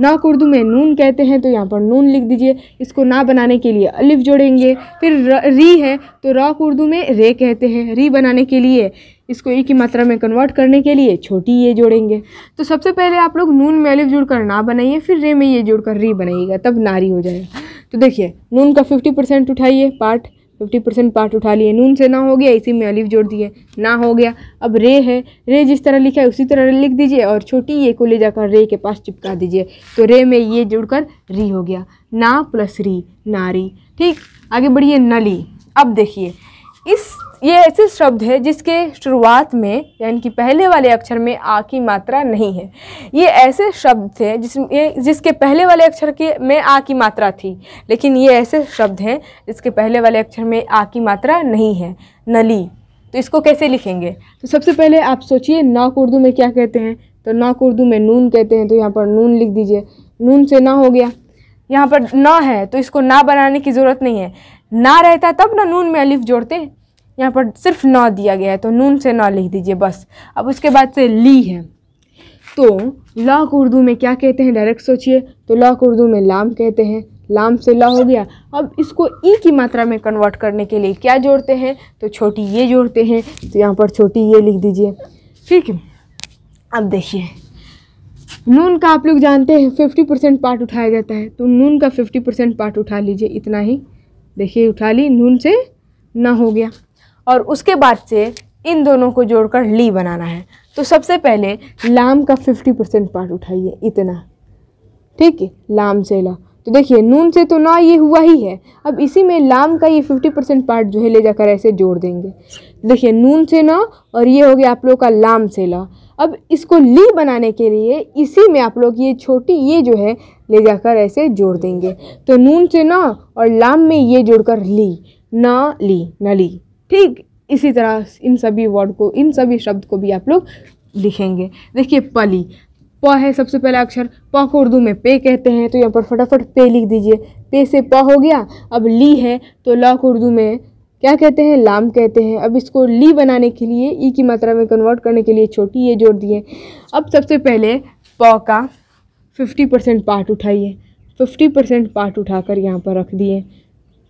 ना उर्दू में नून कहते हैं तो यहाँ पर नून लिख दीजिए इसको ना बनाने के लिए अलिफ जोड़ेंगे फिर र री है तो रॉ उर्दू में रे कहते हैं री बनाने के लिए इसको एक ही मात्रा में कन्वर्ट करने के लिए छोटी ये जोड़ेंगे तो सबसे पहले आप लोग नून में अलिफ जोड़कर ना बनाइए फिर रे में ये जुड़कर री बनाइएगा तब नारी हो जाएगा तो देखिए नून का फिफ्टी परसेंट उठाइए पार्ट फिफ्टी परसेंट पार्ट उठा लिए नून से ना हो गया इसी में अलिफ जोड़ दिए ना हो गया अब रे है रे जिस तरह लिखा है उसी तरह लिख दीजिए और छोटी ये को ले जाकर रे के पास चिपका दीजिए तो रे में ये जुड़कर री हो गया ना प्लस री नारी ठीक आगे बढ़िए नली अब देखिए इस ये ऐसे शब्द है जिसके शुरुआत में यानी कि पहले वाले अक्षर में आ की मात्रा नहीं है ये ऐसे शब्द थे जिसमें जिसके पहले वाले अक्षर के में आ की मात्रा थी लेकिन ये ऐसे शब्द हैं जिसके पहले वाले अक्षर में आ की मात्रा नहीं है नली तो इसको कैसे लिखेंगे तो सबसे पहले आप सोचिए ना उर्दू में क्या कहते हैं तो ना उर्दू में नून कहते हैं तो यहाँ पर नून लिख दीजिए नून से ना हो गया यहाँ पर ना है तो इसको ना बनाने की ज़रूरत नहीं है ना रहता तब ना नून में अलिफ जोड़ते यहाँ पर सिर्फ नौ दिया गया है तो नून से नौ लिख दीजिए बस अब उसके बाद से ली है तो लॉ को उर्दू में क्या कहते हैं डायरेक्ट सोचिए तो लॉ को उर्दू में लाम कहते हैं लाम से ला हो गया अब इसको ई की मात्रा में कन्वर्ट करने के लिए क्या जोड़ते हैं तो छोटी ये जोड़ते हैं तो यहाँ पर छोटी ये लिख दीजिए ठीक है अब देखिए नून का आप लोग जानते हैं फिफ्टी परसेंट पार्ट उठाया जाता है तो नून का फिफ्टी परसेंट पार्ट उठा लीजिए इतना ही देखिए उठा ली नून से ना हो गया और उसके बाद से इन दोनों को जोड़कर ली बनाना है तो सबसे पहले लाम का फिफ्टी परसेंट पार्ट उठाइए इतना ठीक है लाम से ला तो देखिए नून से तो ना ये हुआ ही है अब इसी में लाम का ये फिफ्टी परसेंट पार्ट जो है ले जाकर ऐसे जोड़ देंगे देखिए नून से ना और ये हो गया आप लोग का लाम से ला अब इसको ली बनाने के लिए इसी में आप लोग ये छोटी ये जो है ले जाकर ऐसे जोड़ देंगे तो नून से ना और लाम में ये जोड़कर ली ना ली ना ली ठीक इसी तरह इन सभी वर्ड को इन सभी शब्द को भी आप लोग लिखेंगे देखिए पली प है सबसे पहला अक्षर प को उर्दू में पे कहते हैं तो यहाँ पर फटाफट पे लिख दीजिए पे से प हो गया अब ली है तो ल को उर्दू में क्या कहते हैं लाम कहते हैं अब इसको ली बनाने के लिए ई की मात्रा में कन्वर्ट करने के लिए छोटी ये जोड़ दिए अब सबसे पहले प का फिफ्टी परसेंट पार्ट उठाइए फिफ्टी परसेंट पार्ट उठाकर यहाँ पर रख दिए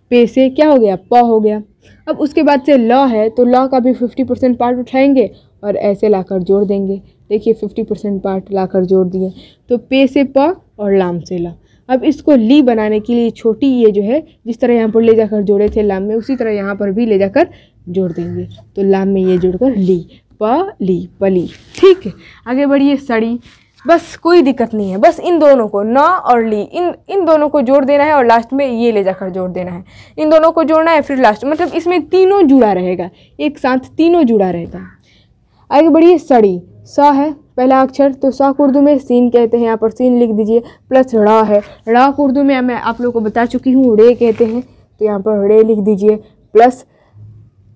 पे से क्या हो गया प हो गया अब उसके बाद से लॉ है तो लॉ का भी फिफ्टी परसेंट पार्ट उठाएंगे और ऐसे लाकर जोड़ देंगे देखिए फिफ्टी परसेंट पार्ट लाकर जोड़ दिए तो पे से प और लाम से ला अब इसको ली बनाने के लिए छोटी ये जो है जिस तरह यहाँ पर ले जाकर जोड़े थे लाम में उसी तरह यहाँ पर भी ले जाकर जोड़ देंगे तो लाम में ये जोड़कर ली प ली पली ठीक है आगे बढ़िए सड़ी बस कोई दिक्कत नहीं है बस इन दोनों को ना और ली इन इन दोनों को जोड़ देना है और लास्ट में ये ले जाकर जोड़ देना है इन दोनों को जोड़ना है फिर लास्ट मतलब इसमें तीनों जुड़ा रहेगा एक साथ तीनों जुड़ा रहेगा आगे बढ़िए सड़ी सा है पहला अक्षर तो सा उर्दू में सीन कहते हैं यहाँ पर सीन लिख दीजिए प्लस रा है रा उर्दू में मैं आप लोगों को बता चुकी हूँ रे कहते हैं तो यहाँ पर रे लिख दीजिए प्लस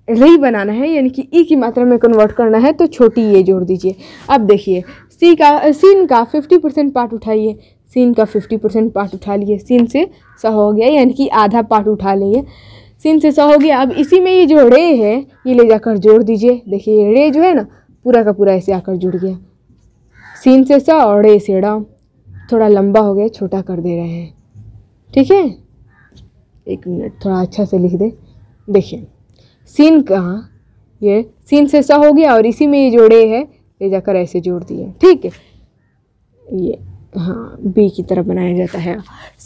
रही बनाना है यानी कि ई की मात्रा में कन्वर्ट करना है तो छोटी ये जोड़ दीजिए अब देखिए सी का सीन का फिफ्टी परसेंट पार्ट उठाइए सीन का फिफ्टी परसेंट पार्ट उठा लिए सीन से सौ हो गया यानी कि आधा पार्ट उठा लिए सीन से सौ हो गया अब इसी में ये जो रे है ये ले जाकर जोड़ दीजिए देखिए रे जो है ना पूरा का पूरा ऐसे आकर जुड़ गया सीन से सौ और रे से डा थोड़ा लंबा हो गया छोटा कर दे रहे हैं ठीक है एक मिनट थोड़ा अच्छा से लिख दे देखिए सीन का ये सीन से सौ हो गया और इसी में ये जोड़े है ले जाकर ऐसे जोड़ दिए ठीक है ये हाँ बी की तरफ बनाया जाता है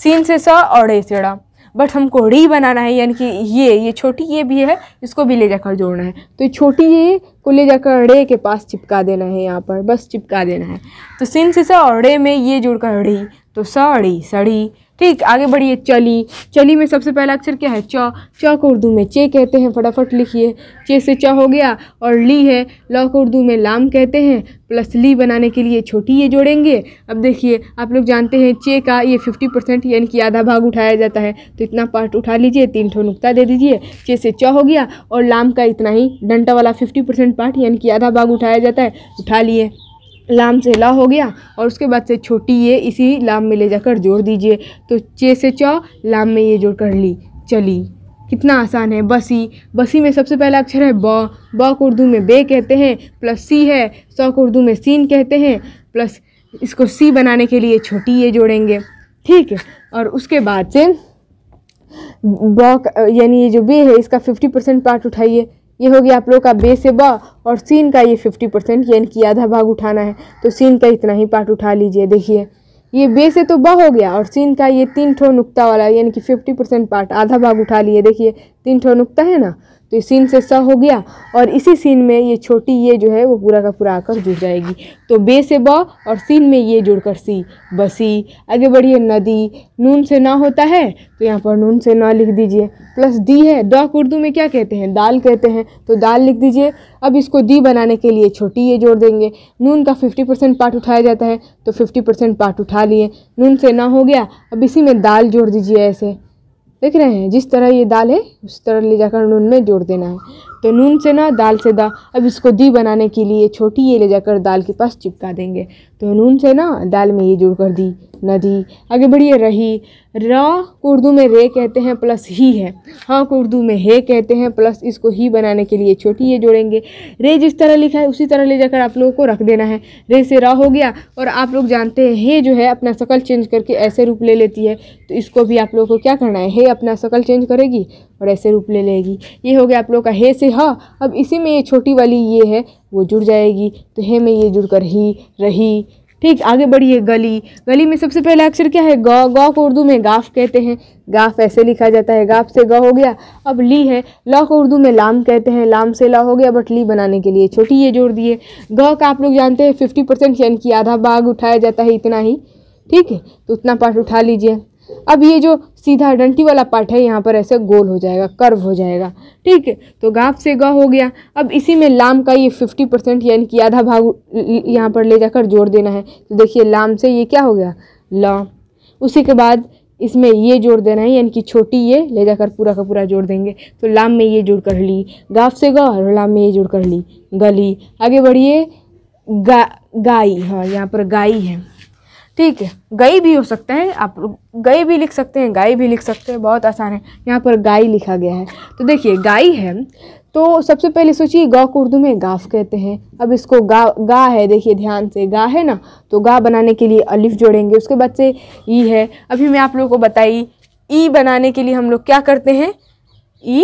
सीन से सा और ए से ड़ा बट हमको री बनाना है यानी कि ये ये छोटी ये भी है इसको भी ले जाकर जोड़ना है तो छोटी ये को ले जाकर रे के पास चिपका देना है यहाँ पर बस चिपका देना है तो सीन से सा और रे में ये जोड़कर डी तो सड़ी सड़ी ठीक आगे बढ़िए चली चली में सबसे पहला अक्षर क्या है च च को उर्दू में चे कहते हैं फटाफट लिखिए चे से च हो गया और ली है ल को उर्दू में लाम कहते हैं प्लस ली बनाने के लिए छोटी ये जोड़ेंगे अब देखिए आप लोग जानते हैं चे का ये फिफ्टी परसेंट यानी कि आधा भाग उठाया जाता है तो इतना पार्ट उठा लीजिए तीन ठो नुकता दे दीजिए चे से च हो गया और लाम का इतना ही डंटा वाला फिफ्टी परसेंट पार्ट यानी कि आधा भाग उठाया जाता है उठा लिए लाम से ला हो गया और उसके बाद से छोटी ये इसी लाम में ले जाकर जोड़ दीजिए तो चे से चौ लाम में ये जोड़ कर ली चली कितना आसान है बसी बसी में सबसे पहला अक्षर है ब ब को उर्दू में बे कहते हैं प्लस सी है सौ को उर्दू में सीन कहते हैं प्लस इसको सी बनाने के लिए छोटी ये जोड़ेंगे ठीक है और उसके बाद से ब यानी ये जो बे है इसका फिफ्टी परसेंट पार्ट उठाइए ये हो गया आप लोग का बे से ब और सीन का ये फिफ्टी परसेंट यानी कि आधा भाग उठाना है तो सीन का इतना ही पार्ट उठा लीजिए देखिए ये बे से तो ब हो गया और सीन का ये तीन ठो नुक्ता वाला यानी कि फिफ्टी परसेंट पार्ट आधा भाग उठा लिए देखिए तीन ठो नुक्ता है ना तो इस सीन से स हो गया और इसी सीन में ये छोटी ये जो है वो पूरा का पूरा आकर जुड़ जाएगी तो बे से ब और सीन में ये जुड़कर सी बसी आगे बढ़िए नदी नून से ना होता है तो यहाँ पर नून से ना लिख दीजिए प्लस दी है डॉक उर्दू में क्या कहते हैं दाल कहते हैं तो दाल लिख दीजिए अब इसको दी बनाने के लिए छोटी ये जोड़ देंगे नून का फिफ्टी परसेंट पार्ट उठाया जाता है तो फिफ्टी परसेंट पार्ट उठा लिए नून से ना हो गया अब इसी में दाल जोड़ दीजिए ऐसे देख रहे हैं जिस तरह ये दाल है उस तरह ले जाकर नून में जोड़ देना है तो नून से ना दाल से दा अब इसको दी बनाने के लिए छोटी ये ले जाकर दाल के पास चिपका देंगे तो नून से ना दाल में ये जुड़ कर दी नदी आगे बढ़िए रही रा उर्दू में रे कहते हैं प्लस ही है हाँ उर्दू में हे कहते हैं प्लस इसको ही बनाने के लिए छोटी ये जोड़ेंगे रे जिस तरह लिखा है उसी तरह ले जाकर आप लोगों को रख देना है रे से रा हो गया और आप लोग जानते हैं हे जो है अपना शकल चेंज करके ऐसे रूप ले लेती है तो इसको भी आप लोगों को क्या करना है हे अपना शकल चेंज करेगी और ऐसे रूप ले लेगी ये हो गया आप लोग का हे से ह अब इसी में ये छोटी वाली ये है वो जुड़ जाएगी तो हे में ये जुड़ कर ही रही ठीक आगे बढ़िए गली गली में सबसे पहला अक्षर क्या है गौ गौ को उर्दू में गाफ कहते हैं गाफ ऐसे लिखा जाता है गाफ से गौ हो गया अब ली है लौ को उर्दू में लाम कहते हैं लाम से लौ हो गया बट ली बनाने के लिए छोटी ये जोड़ दिए गौ का आप लोग जानते हैं फिफ्टी परसेंट यानी कि आधा बाघ उठाया जाता है इतना ही ठीक है तो उतना पार्ट उठा लीजिए अब ये जो सीधा डंटी वाला पार्ट है यहाँ पर ऐसे गोल हो जाएगा कर्व हो जाएगा ठीक है तो गाँव से ग हो गया अब इसी में लाम का ये फिफ्टी परसेंट यानी कि आधा भाग यहाँ पर ले जाकर जोड़ देना है तो देखिए लाम से ये क्या हो गया ल उसी के बाद इसमें ये जोड़ देना है यानी कि छोटी ये ले जाकर पूरा का पूरा जोड़ देंगे तो लाम में ये जोड़ कर ली गाफ से ग और लाम में ये जोड़ कर ली गली आगे बढ़िए गा गाई हाँ यहाँ पर गाई है ठीक है गई भी हो सकता है आप गई भी लिख सकते हैं गाय भी लिख सकते हैं बहुत आसान है यहाँ पर गाय लिखा गया है तो देखिए गाय है तो सबसे पहले सोचिए गौ को उर्दू में गाफ कहते हैं अब इसको गा गा है देखिए ध्यान से गा है ना तो गा बनाने के लिए अलिफ जोड़ेंगे उसके बाद से ई है अभी मैं आप लोगों को बताई ई बनाने के लिए हम लोग क्या करते हैं ई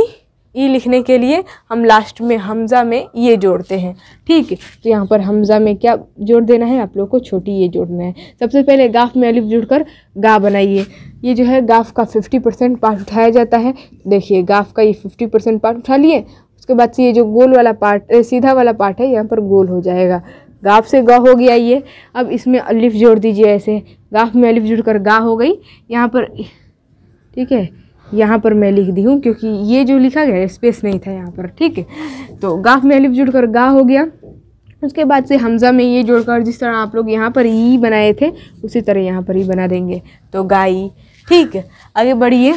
ई लिखने के लिए हम लास्ट में हमज़ा में ये जोड़ते हैं ठीक है तो यहाँ पर हमज़ा में क्या जोड़ देना है आप लोग को छोटी ये जोड़ना है सबसे पहले गाफ में अलिफ कर गा बनाइए ये जो है गाफ का फिफ्टी परसेंट पार्ट उठाया जाता है देखिए गाफ का ये फिफ्टी परसेंट पार्ट उठा लिए उसके बाद से ये जो गोल वाला पार्ट सीधा वाला पार्ट है यहाँ पर गोल हो जाएगा गाफ से गा हो गया ये अब इसमें अलिफ जोड़ दीजिए ऐसे गाफ में अलिफ जुड़ कर गा हो गई यहाँ पर ठीक है यहाँ पर मैं लिख दी हूँ क्योंकि ये जो लिखा गया स्पेस नहीं था यहाँ पर ठीक है तो गाफ में अलिफ जुड़कर गा हो गया उसके बाद से हमज़ा में ये जोड़कर जिस तरह आप लोग यहाँ पर ई बनाए थे उसी तरह यहाँ पर ई बना देंगे तो गाई ठीक आगे बढ़िए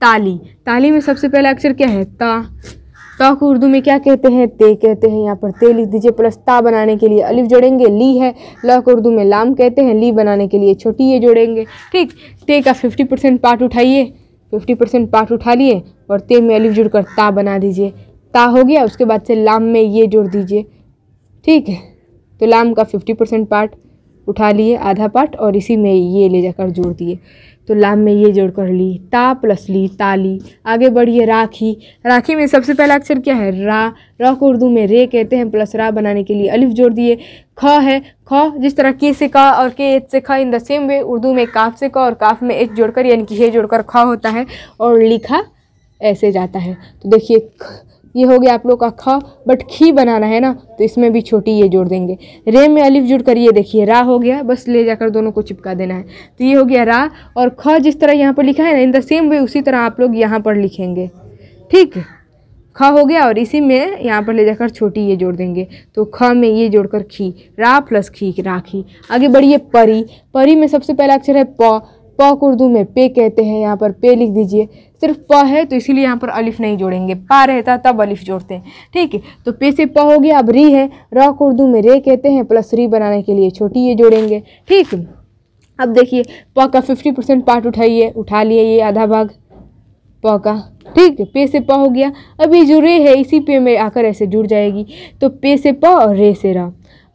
ताली ताली में सबसे पहला अक्षर क्या है ता ता को उर्दू में क्या कहते हैं ते कहते हैं यहाँ पर ते लिख दीजिए प्लस ता बनाने के लिए अलिफ जोड़ेंगे ली है ला को उर्दू में लाम कहते हैं ली बनाने के लिए छोटी ये जोड़ेंगे ठीक ते का फिफ्टी परसेंट पार्ट उठाइए फिफ्टी परसेंट पार्ट उठा लिए और ते में अलिफ जुड़ कर ता बना दीजिए ता हो गया उसके बाद से लाम में ये जोड़ दीजिए ठीक है तो लाम का फिफ्टी परसेंट पार्ट उठा लिए आधा पार्ट और इसी में ये ले जाकर जोड़ दिए तो लाम में ये जोड़ कर ली ता प्लस ली ताली आगे बढ़िए राखी राखी में सबसे पहला अक्षर क्या है रा रा को उर्दू में रे कहते हैं प्लस रा बनाने के लिए अलिफ जोड़ दिए ख है ख जिस तरह के से का और के एच से ख in the same way Urdu में काफ से का और काफ में एच जोड़कर यानी कि हे जोड़कर ख होता है और लिखा ऐसे जाता है तो देखिए ये हो गया आप लोग का ख बट खी बनाना है ना तो इसमें भी छोटी ये जोड़ देंगे रे में अलिफ जुड़ कर ये देखिए रा हो गया बस ले जाकर दोनों को चिपका देना है तो ये हो गया रा और ख जिस तरह यहाँ पर लिखा है ना इन द सेम वे उसी तरह आप लोग यहाँ पर लिखेंगे ठीक ख हो गया और इसी में यहाँ पर ले जाकर छोटी ये जोड़ देंगे तो ख में ये जोड़कर खी रा प्लस खी राखी आगे बढ़िए परी परी में सबसे पहला अक्षर है प प उर्दू में पे कहते हैं यहाँ पर पे लिख दीजिए सिर्फ प है तो इसीलिए यहाँ पर अलिफ नहीं जोड़ेंगे पा रहता तब अलिफ जोड़ते हैं ठीक है तो पे से प हो गया अब री है रॉक उर्दू में रे कहते हैं प्लस री बनाने के लिए छोटी ये जोड़ेंगे ठीक अब देखिए प का फिफ्टी परसेंट पार्ट उठाइए उठा लिए ये आधा भाग प का ठीक है पे से प हो गया अब ये जो रे है इसी पे में आकर ऐसे जुड़ जाएगी तो पे से प और रे से रा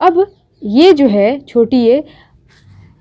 अब ये जो है छोटी ये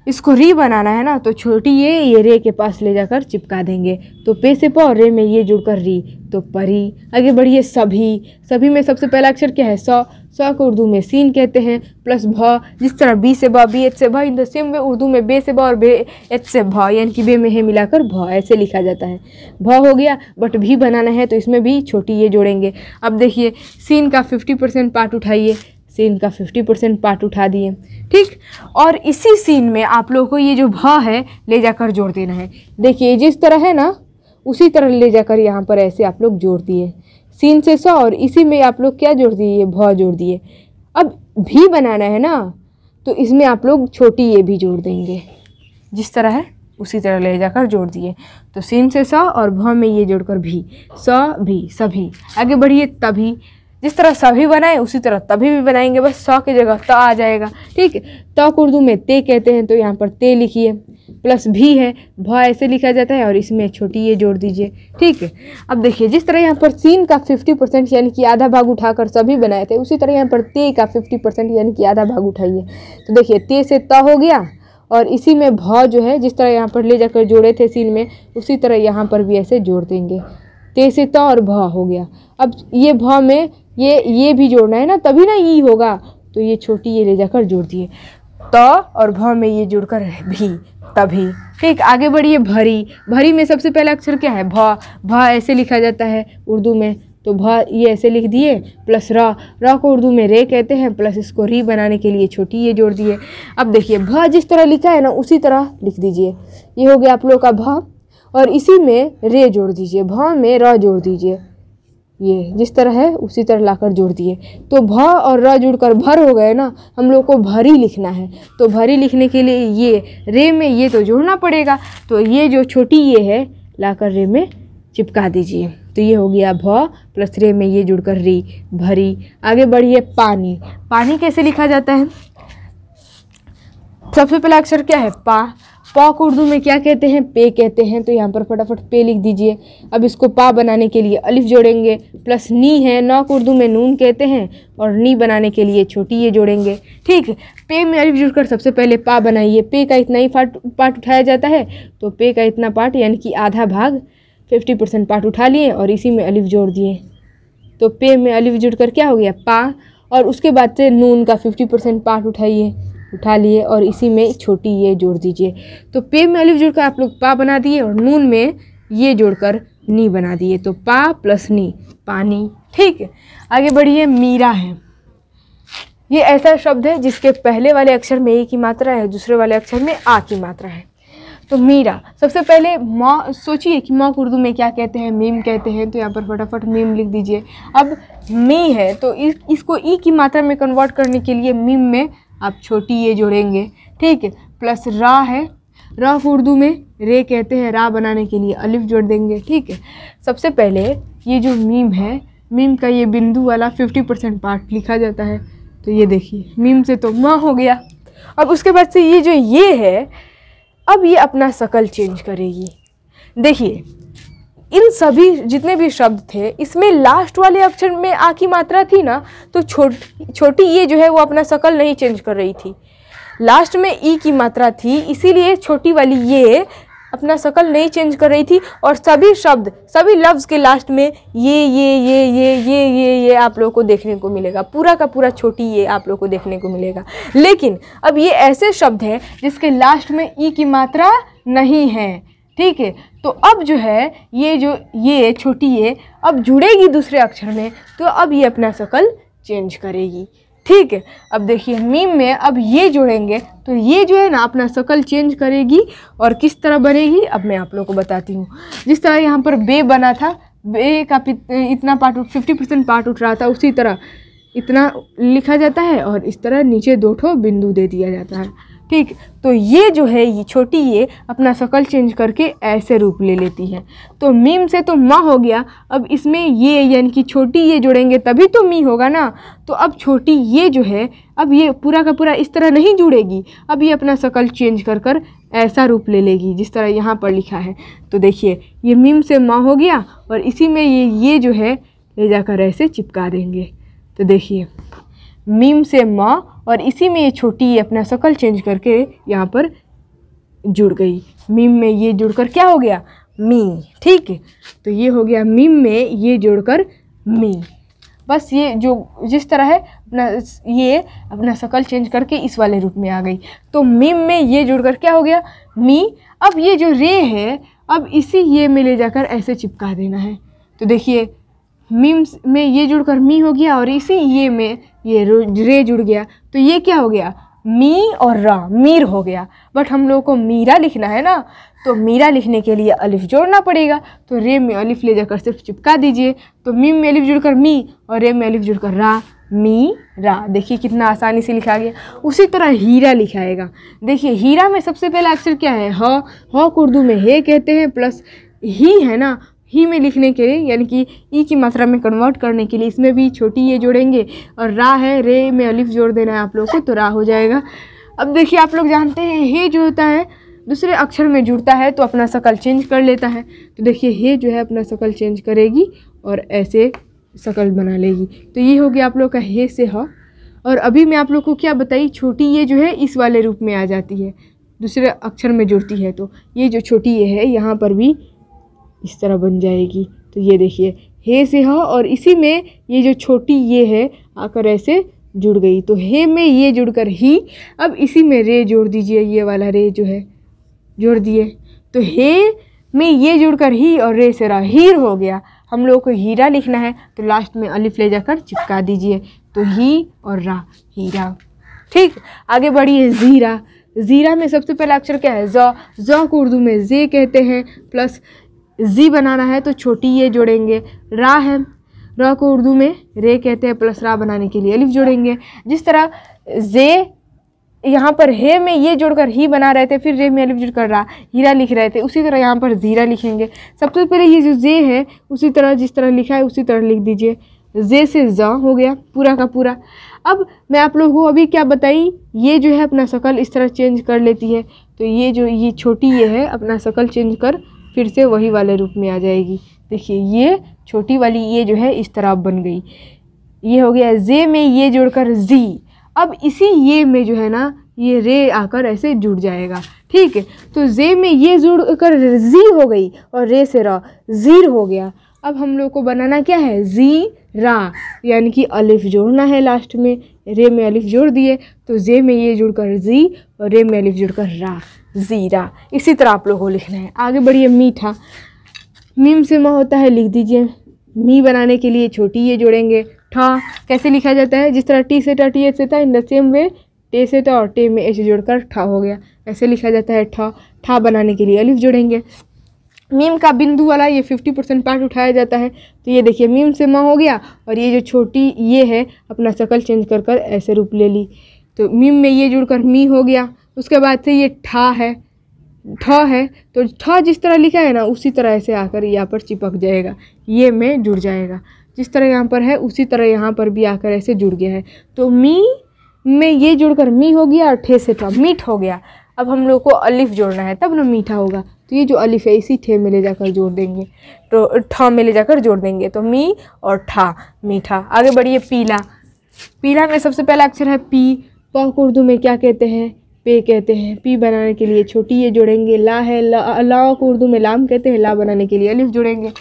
इसको री बनाना है ना तो छोटी ये ये रे के पास ले जाकर चिपका देंगे तो पे से प और रे में ये जुड़कर री तो परी आगे बढ़िए सभी सभी में सबसे पहला अक्षर क्या है सौ सौ को उर्दू में सीन कहते हैं प्लस भ जिस तरह बी से भा बी एच से भ in the same way Urdu में बे से भा और बे एच से भा यानी कि बे में है मिलाकर भ ऐसे लिखा जाता है भ हो गया बट भी बनाना है तो इसमें भी छोटी ये जोड़ेंगे अब देखिए सीन का फिफ्टी परसेंट पार्ट उठाइए से इनका फिफ्टी परसेंट पार्ट उठा दिए ठीक और इसी सीन में आप लोगों को ये जो भ है ले जाकर जोड़ देना है देखिए जिस तरह है ना उसी तरह ले जाकर यहाँ पर ऐसे आप लोग जोड़ दिए सीन से सौ और इसी में आप लोग क्या जोड़ दिए भ जोड़ दिए अब भी बनाना है ना तो इसमें आप लोग छोटी ये भी जोड़ देंगे जिस तरह है उसी तरह ले जाकर जोड़ दिए तो सीन से सौ और भ में ये जोड़कर भी सौ भी सभी आगे बढ़िए तभी जिस तरह सभी बनाए उसी तरह तभी भी बनाएंगे बस सौ की जगह त आ जाएगा ठीक है तो उर्दू में ते कहते हैं तो यहाँ पर ते लिखिए प्लस भी है भ ऐसे लिखा जाता है और इसमें छोटी ये जोड़ दीजिए ठीक है अब देखिए जिस तरह यहाँ पर सीन का फिफ्टी परसेंट यानी कि आधा भाग उठाकर सभी बनाए थे उसी तरह यहाँ पर ते का फिफ्टी परसेंट यानी कि आधा भाग उठाइए तो देखिए ते से त हो गया और इसी में भ जो है जिस तरह यहाँ पर ले जाकर जोड़े थे सीन में उसी तरह यहाँ पर भी ऐसे जोड़ देंगे तो से त और भ हो गया अब ये भ में ये ये भी जोड़ना है ना तभी ना ई होगा तो ये छोटी ये ले जाकर जोड़ दिए त और भ में ये जुड़कर भी तभी ठीक आगे बढ़िए भरी भरी में सबसे पहला अक्षर क्या है भ भ ऐसे लिखा जाता है उर्दू में तो भ ये ऐसे लिख दिए प्लस र र को उर्दू में रे कहते हैं प्लस इसको री बनाने के लिए छोटी ये जोड़ दिए अब देखिए भ जिस तरह लिखा है ना उसी तरह लिख दीजिए ये हो गया आप लोग का भ और इसी में रे जोड़ दीजिए भ में र जोड़ दीजिए ये जिस तरह है उसी तरह लाकर जोड़ दिए तो भ और र जुड़कर भर हो गए ना हम लोग को भरी लिखना है तो भरी लिखने के लिए ये रे में ये तो जोड़ना पड़ेगा तो ये जो छोटी ये है लाकर रे में चिपका दीजिए तो ये हो गया भ प्लस रे में ये जुड़कर री भरी आगे बढ़िए पानी पानी कैसे लिखा जाता है सबसे पहला अक्षर क्या है पा पॉक उर्दू में क्या कहते हैं पे कहते हैं तो यहाँ पर फटाफट पे लिख दीजिए अब इसको पा बनाने के लिए अलिफ जोड़ेंगे प्लस नी है नॉक उर्दू में नून कहते हैं और नी बनाने के लिए छोटी ये जोड़ेंगे ठीक है पे में अलिफ जुड़कर सबसे पहले पा बनाइए पे का इतना ही पार्ट उठाया जाता है तो पे का इतना पार्ट यानी कि आधा भाग फिफ्टी परसेंट पार्ट उठा लिए और इसी में अलिफ जोड़ दिए तो पे में अलिफ जुड़ कर क्या हो गया पा और उसके बाद से नून का फिफ्टी परसेंट पार्ट उठाइए उठा लिए और इसी में छोटी ये जोड़ दीजिए तो पे में अलिफ जोड़कर आप लोग पा बना दिए और नून में ये जोड़कर नी बना दिए तो पा प्लस नी पानी ठीक है आगे बढ़िए मीरा है ये ऐसा शब्द है जिसके पहले वाले अक्षर में ए की मात्रा है दूसरे वाले अक्षर में आ की मात्रा है तो मीरा सबसे पहले माँ सोचिए कि माँ उर्दू में क्या कहते हैं मीम कहते हैं तो यहाँ पर फटाफट मीम लिख दीजिए अब मी है तो इस इसको ई की मात्रा में कन्वर्ट करने के लिए मीम में आप छोटी ये जोड़ेंगे ठीक है प्लस रा है रा उर्दू में रे कहते हैं रा बनाने के लिए अलिफ जोड़ देंगे ठीक है सबसे पहले ये जो मीम है मीम का ये बिंदु वाला फिफ्टी परसेंट पार्ट लिखा जाता है तो ये देखिए मीम से तो माँ हो गया अब उसके बाद से ये जो ये है अब ये अपना शकल चेंज करेगी देखिए इन सभी जितने भी शब्द थे इसमें लास्ट वाले अक्षर में आ की मात्रा थी ना तो छोट छोटी ये जो है वो अपना शकल नहीं चेंज कर रही थी लास्ट में ई e की मात्रा थी इसीलिए छोटी वाली ये अपना शकल नहीं चेंज कर रही थी और सभी शब्द सभी लफ्ज़ के लास्ट में ये ये ये ये ये ये ये आप लोगों को देखने को मिलेगा पूरा का पूरा छोटी ये आप लोगों को देखने को मिलेगा लेकिन अब ये ऐसे शब्द हैं जिसके लास्ट में ई e की मात्रा नहीं है ठीक है तो अब जो है ये जो ये छोटी ये अब जुड़ेगी दूसरे अक्षर में तो अब ये अपना शकल चेंज करेगी ठीक है अब देखिए मीम में अब ये जोड़ेंगे तो ये जो है ना अपना शकल चेंज करेगी और किस तरह बनेगी अब मैं आप लोग को बताती हूँ जिस तरह यहाँ पर बे बना था बे का इतना पार्ट फिफ्टी परसेंट पार्ट उठ रहा था उसी तरह इतना लिखा जाता है और इस तरह नीचे दो ठो बिंदु दे दिया जाता है ठीक तो ये जो है ये छोटी ये अपना शकल चेंज करके ऐसे रूप ले लेती है तो मीम से तो माँ हो गया अब इसमें ये यानी कि छोटी ये जुड़ेंगे तभी तो मी होगा ना तो अब छोटी ये जो है अब ये पूरा का पूरा इस तरह नहीं जुड़ेगी अब ये अपना शकल चेंज कर कर ऐसा रूप ले लेगी जिस तरह यहाँ पर लिखा है तो देखिए ये मीम से माँ हो गया और इसी में ये ये जो है ले जाकर ऐसे चिपका देंगे तो देखिए मीम से माँ और इसी में ये छोटी अपना शक्ल चेंज करके यहाँ पर जुड़ गई मीम में ये जुड़कर क्या हो गया मी ठीक है तो ये हो गया मीम में ये जुड़कर मी बस ये जो जिस तरह है अपना ये अपना शक्ल चेंज करके इस वाले रूप में आ गई तो मीम में ये जुड़कर क्या हो गया मी अब ये जो रे है अब इसी ये में ले जाकर ऐसे चिपका देना है तो देखिए मीम्स में ये जुड़कर मी हो गया और इसी ये में ये रे जुड़ गया तो ये क्या हो गया मी और रा मीर हो गया बट हम लोगों को मीरा लिखना है ना तो मीरा लिखने के लिए अलिफ जोड़ना पड़ेगा तो रे में अलिफ ले जाकर सिर्फ चिपका दीजिए तो मीम में अलिफ जुड़कर मी और रे में अलिफ जुड़कर रा मी रा देखिए कितना आसानी से लिखा गया उसी तरह हीरा लिखाएगा देखिए हीरा में सबसे पहला अक्षर क्या है ह उर्दू में हे कहते हैं प्लस ही है ना ही में लिखने के लिए यानी कि ई की मात्रा में कन्वर्ट करने के लिए इसमें भी छोटी ये जोड़ेंगे और रा है रे में अलिफ जोड़ देना है आप लोग को तो रा हो जाएगा अब देखिए आप लोग जानते हैं हे जो होता है दूसरे अक्षर में जुड़ता है तो अपना शकल चेंज कर लेता है तो देखिए हे जो है अपना शकल चेंज करेगी और ऐसे शकल बना लेगी तो ये हो गया आप लोग का हे से ह और अभी मैं आप लोग को क्या बताई छोटी ये जो है इस वाले रूप में आ जाती है दूसरे अक्षर में जुड़ती है तो ये जो छोटी ये है यहाँ पर भी इस तरह बन जाएगी तो ये देखिए हे से ह और इसी में ये जो छोटी ये है आकर ऐसे जुड़ गई तो हे में ये जुड़कर ही अब इसी में रे जोड़ दीजिए ये वाला रे जो है जोड़ दिए तो हे में ये जुड़कर ही और रे से रा हीर हो गया हम लोगों को हीरा लिखना है तो लास्ट में अलिफ ले जाकर चिपका दीजिए तो ही और रा हीरा ठीक आगे बढ़िए ज़ीरा ज़ीरा में सबसे पहला अक्षर क्या है ज़ ज़ को उर्दू में जे कहते हैं प्लस जी बनाना है तो छोटी ये जोड़ेंगे रा है रा को उर्दू में रे कहते हैं प्लस रा बनाने के लिए अलिफ जोड़ेंगे जिस तरह जे यहाँ पर हे में ये जोड़कर ही बना रहे थे फिर रे में अलिफ जुड़कर रा हीरा लिख रहे थे उसी तरह यहाँ पर ज़ीरा लिखेंगे सबसे पहले ये जो जे है उसी तरह जिस तरह लिखा है उसी तरह लिख दीजिए जे से ज हो गया पूरा का पूरा अब मैं आप लोगों को अभी क्या बताई ये जो है अपना शकल इस तरह चेंज कर लेती है तो ये जो ये छोटी ये है अपना शकल चेंज कर फिर से वही वाले रूप में आ जाएगी देखिए ये छोटी वाली ये जो है इस तरह बन गई ये हो गया जे में ये जोड़कर जी अब इसी ये में जो है ना ये रे आकर ऐसे जुड़ जाएगा ठीक है तो जे में ये जुड़ कर जी हो गई और रे से रा जीर हो गया अब हम लोग को बनाना क्या है जी रा यानी कि अलिफ जोड़ना है लास्ट में रे में अलिफ जोड़ दिए तो जे में ये जुड़कर जी और रे में अलिफ जुड़कर रा ज़ीरा इसी तरह आप लोगों को लिखना है आगे बढ़िए मीठा मीम से माँ होता है लिख दीजिए मी बनाने के लिए छोटी ये जोड़ेंगे ठा कैसे लिखा जाता है जिस तरह टी से टा टी एच से था इन द सेम वे टे से टा और टे में एच जोड़कर ठा हो गया ऐसे लिखा जाता है ठा ठा बनाने के लिए अलिफ जोड़ेंगे मीम का बिंदु वाला ये फिफ्टी परसेंट पार्ट उठाया जाता है तो ये देखिए मीम से माँ हो गया और ये जो छोटी ये है अपना शक्ल चेंज कर कर ऐसे रूप ले ली तो मीम में ये जुड़कर मी हो गया उसके बाद से ये ठा है ठ है तो ठ जिस तरह लिखा है ना उसी तरह ऐसे आकर यहाँ पर चिपक जाएगा ये में जुड़ जाएगा जिस तरह यहाँ पर है उसी तरह यहाँ पर भी आकर ऐसे जुड़ गया है तो मी में ये जुड़कर मी हो गया और ठे से ठा मीठ हो गया अब हम लोग को अलिफ जोड़ना है तब ना मीठा होगा तो ये जो अलिफ है इसी ठे में ले जाकर जोड़ देंगे तो ठा में ले जाकर जोड़ देंगे तो मी और ठा मीठा आगे बढ़िए पीला पीला में सबसे पहला अक्षर है पी पौ तो उर्दू में क्या कहते हैं पे कहते हैं पी बनाने के लिए छोटी ये जोड़ेंगे ला है ला, लाओ को उर्दू में लाम कहते हैं ला बनाने के लिए अलिफ जोड़ेंगे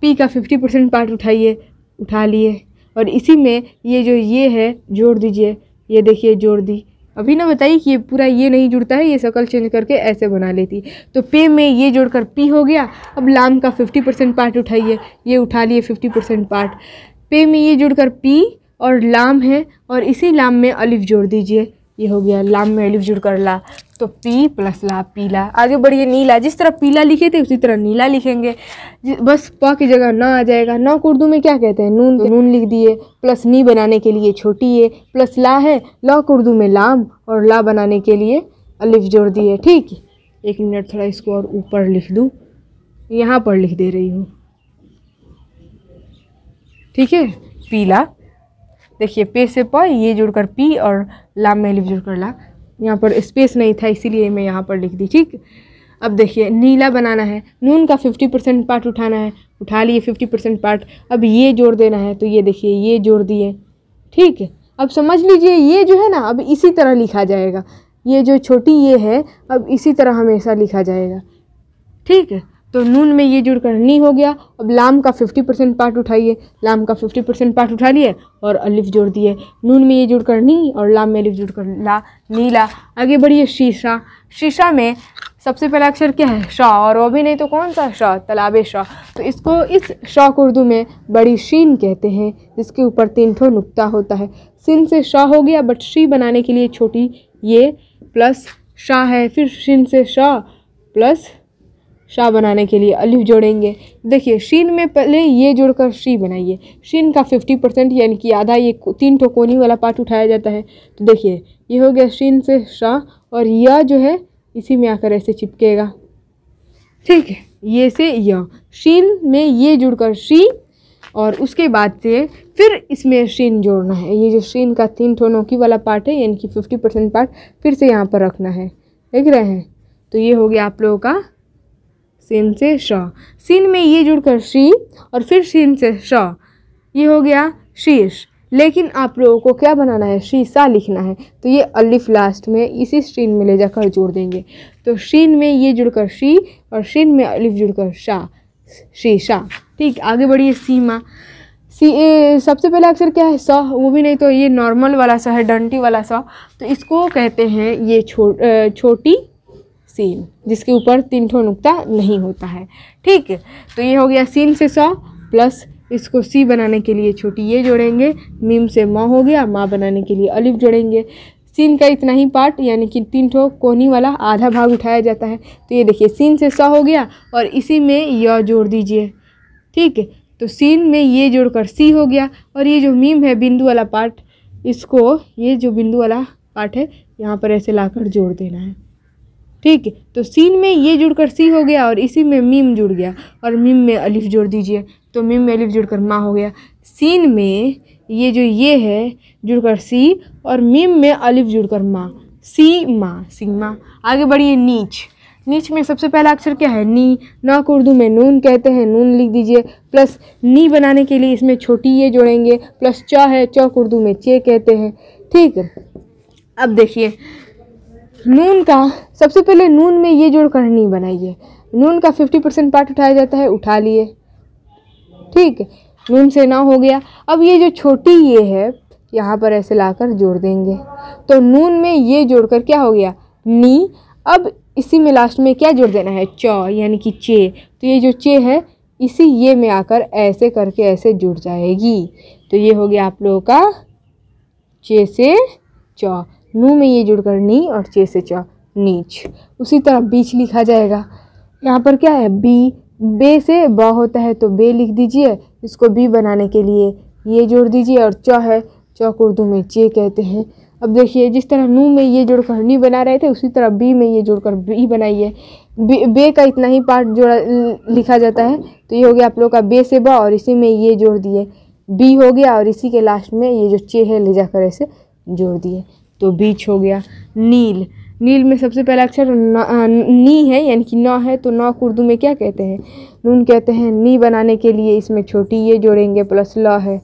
पी का फिफ्टी परसेंट पार्ट उठाइए उठा लिए और इसी में ये जो ये है जोड़ दीजिए ये देखिए जोड़ दी अभी ना बताइए कि ये पूरा ये नहीं जुड़ता है ये शकल चेंज करके ऐसे बना लेती तो पे में ये जोड़कर पी हो गया अब लाम का फिफ्टी परसेंट पार्ट उठाइए ये उठा लिए फिफ्टी परसेंट पार्ट पे में ये जुड़कर पी और लाम है और इसी लाम में अलिफ जोड़ दीजिए ये हो गया लाम में अलिफ जुड़ कर ला तो पी प्लस ला पीला आगे बढ़िए नीला जिस तरह पीला लिखे थे उसी तरह नीला लिखेंगे बस प की जगह ना आ जाएगा ना को उर्दू में क्या कहते हैं नून तो नून लिख दिए प्लस नी बनाने के लिए छोटी है प्लस ला है ला को उर्दू में लाम और ला बनाने के लिए अलिफ जोड़ दिए ठीक एक मिनट थोड़ा इसको और ऊपर लिख दूँ यहाँ पर लिख दे रही हूँ ठीक है पीला देखिए पे से प ये जुड़कर पी और लाम में लिप जुड़कर ला यहाँ पर स्पेस नहीं था इसीलिए मैं यहाँ पर लिख दी ठीक अब देखिए नीला बनाना है नून का फिफ्टी परसेंट पार्ट उठाना है उठा लिए फिफ्टी परसेंट पार्ट अब ये जोड़ देना है तो ये देखिए ये जोड़ दिए ठीक है अब समझ लीजिए ये जो है ना अब इसी तरह लिखा जाएगा ये जो छोटी ये है अब इसी तरह हमेशा लिखा जाएगा ठीक है तो नून में ये जुड़ कर नी हो गया अब लाम का फिफ्टी परसेंट पार्ट उठाइए लाम का फिफ्टी परसेंट पार्ट उठा लिए और अलिफ जोड़ दिए नून में ये जुड़ नी और लाम में अलिफ जुड़ कर ला नीला आगे बढ़िए शीशा शीशा में सबसे पहला अक्षर क्या है शाह और वो भी नहीं तो कौन सा शाह तालाब शाह तो इसको इस शाह को उर्दू में बड़ी शीन कहते हैं जिसके ऊपर तीन ठो नुकता होता है सिन से शाह हो गया बट शी बनाने के लिए छोटी ये प्लस शाह है फिर शिन से शाह प्लस शाह बनाने के लिए अलिफ जोड़ेंगे देखिए शीन में पहले ये जोड़कर शी बनाइए शीन का फिफ्टी परसेंट यानी कि आधा ये तीन ठोकोनी वाला पार्ट उठाया जाता है तो देखिए ये हो गया शीन से शाह और यह जो है इसी में आकर ऐसे चिपकेगा ठीक है ये से य शीन में ये जुड़कर शी और उसके बाद से फिर इसमें शीन जोड़ना है ये जो शीन का तीन ठो की वाला पार्ट है यानी कि फिफ्टी परसेंट पार्ट फिर से यहाँ पर रखना है देख रहे हैं तो ये हो गया आप लोगों का सिन से श सिन में ये जुड़कर शी और फिर सिन से श ये हो गया शीर्ष लेकिन आप लोगों को क्या बनाना है शीशा लिखना है तो ये अलिफ लास्ट में इसी शीन में ले जाकर जोड़ देंगे तो शीन में ये जुड़कर शी और शीन में अलिफ जुड़कर शाह शीशा ठीक आगे बढ़िए सीमा सी ए, सबसे पहला अक्षर क्या है स वो भी नहीं तो ये नॉर्मल वाला सा है डंटी वाला सा तो इसको कहते हैं ये छो छोटी सीन जिसके ऊपर तीन ठो नुकता नहीं होता है ठीक तो ये हो गया सीन से सौ प्लस इसको सी बनाने के लिए छोटी ये जोड़ेंगे मीम से माँ हो गया माँ बनाने के लिए अलिफ जोड़ेंगे सीन का इतना ही पार्ट यानी कि तीन ठो कोनी वाला आधा भाग उठाया जाता है तो ये देखिए सीन से सौ हो गया और इसी में य जोड़ दीजिए ठीक है तो सीन में ये जोड़कर सी हो गया और ये जो मीम है बिंदु वाला पार्ट इसको ये जो बिंदु वाला पार्ट है यहाँ पर ऐसे लाकर जोड़ देना है ठीक तो सीन में ये जुड़कर सी हो गया और इसी में मीम जुड़ गया और मीम में अलिफ जोड़ दीजिए तो मीम में अलिफ जुड़कर माँ हो गया सीन में ये जो ये है जुड़कर सी और मीम में अलिफ जुड़कर माँ सी माँ सी माँ आगे बढ़िए नीच नीच में सबसे पहला अक्षर क्या है नी ना को उर्दू में नून कहते हैं नून लिख दीजिए प्लस नी बनाने के लिए इसमें छोटी ये जोड़ेंगे प्लस च है च उर्दू में चे कहते हैं ठीक अब देखिए नून का सबसे पहले नून में ये जोड़ कहानी बनाइए नून का फिफ्टी परसेंट पार्ट उठाया जाता है उठा लिए ठीक नून से ना हो गया अब ये जो छोटी ये है यहाँ पर ऐसे लाकर जोड़ देंगे तो नून में ये जोड़कर क्या हो गया नी अब इसी में लास्ट में क्या जोड़ देना है चौ यानी कि चे तो ये जो चे है इसी ये में आकर ऐसे करके ऐसे जुड़ जाएगी तो ये हो गया आप लोगों का चे से चौ नू में ये जुड़कर नी और चे से चौ नीच उसी तरह बीच लिखा जाएगा यहाँ पर क्या है बी बे से ब होता है तो बे लिख दीजिए इसको बी बनाने के लिए ये जोड़ दीजिए और च है चौक उर्दू में चे कहते हैं अब देखिए जिस तरह नू में ये जोड़कर नी बना रहे थे उसी तरह बी में ये जोड़कर बी बनाइए बे का इतना ही पार्ट जोड़ा लिखा जाता है तो ये हो गया आप लोग का बे से ब और इसी में ये जोड़ दिए बी हो गया और इसी के लास्ट में ये जो चे है ले जाकर ऐसे जोड़ दिए तो बीच हो गया नील नील में सबसे पहला अक्षर नी है यानी कि न है तो नौ उर्दू में क्या कहते हैं नून कहते हैं नी बनाने के लिए इसमें छोटी ये जोड़ेंगे प्लस ल है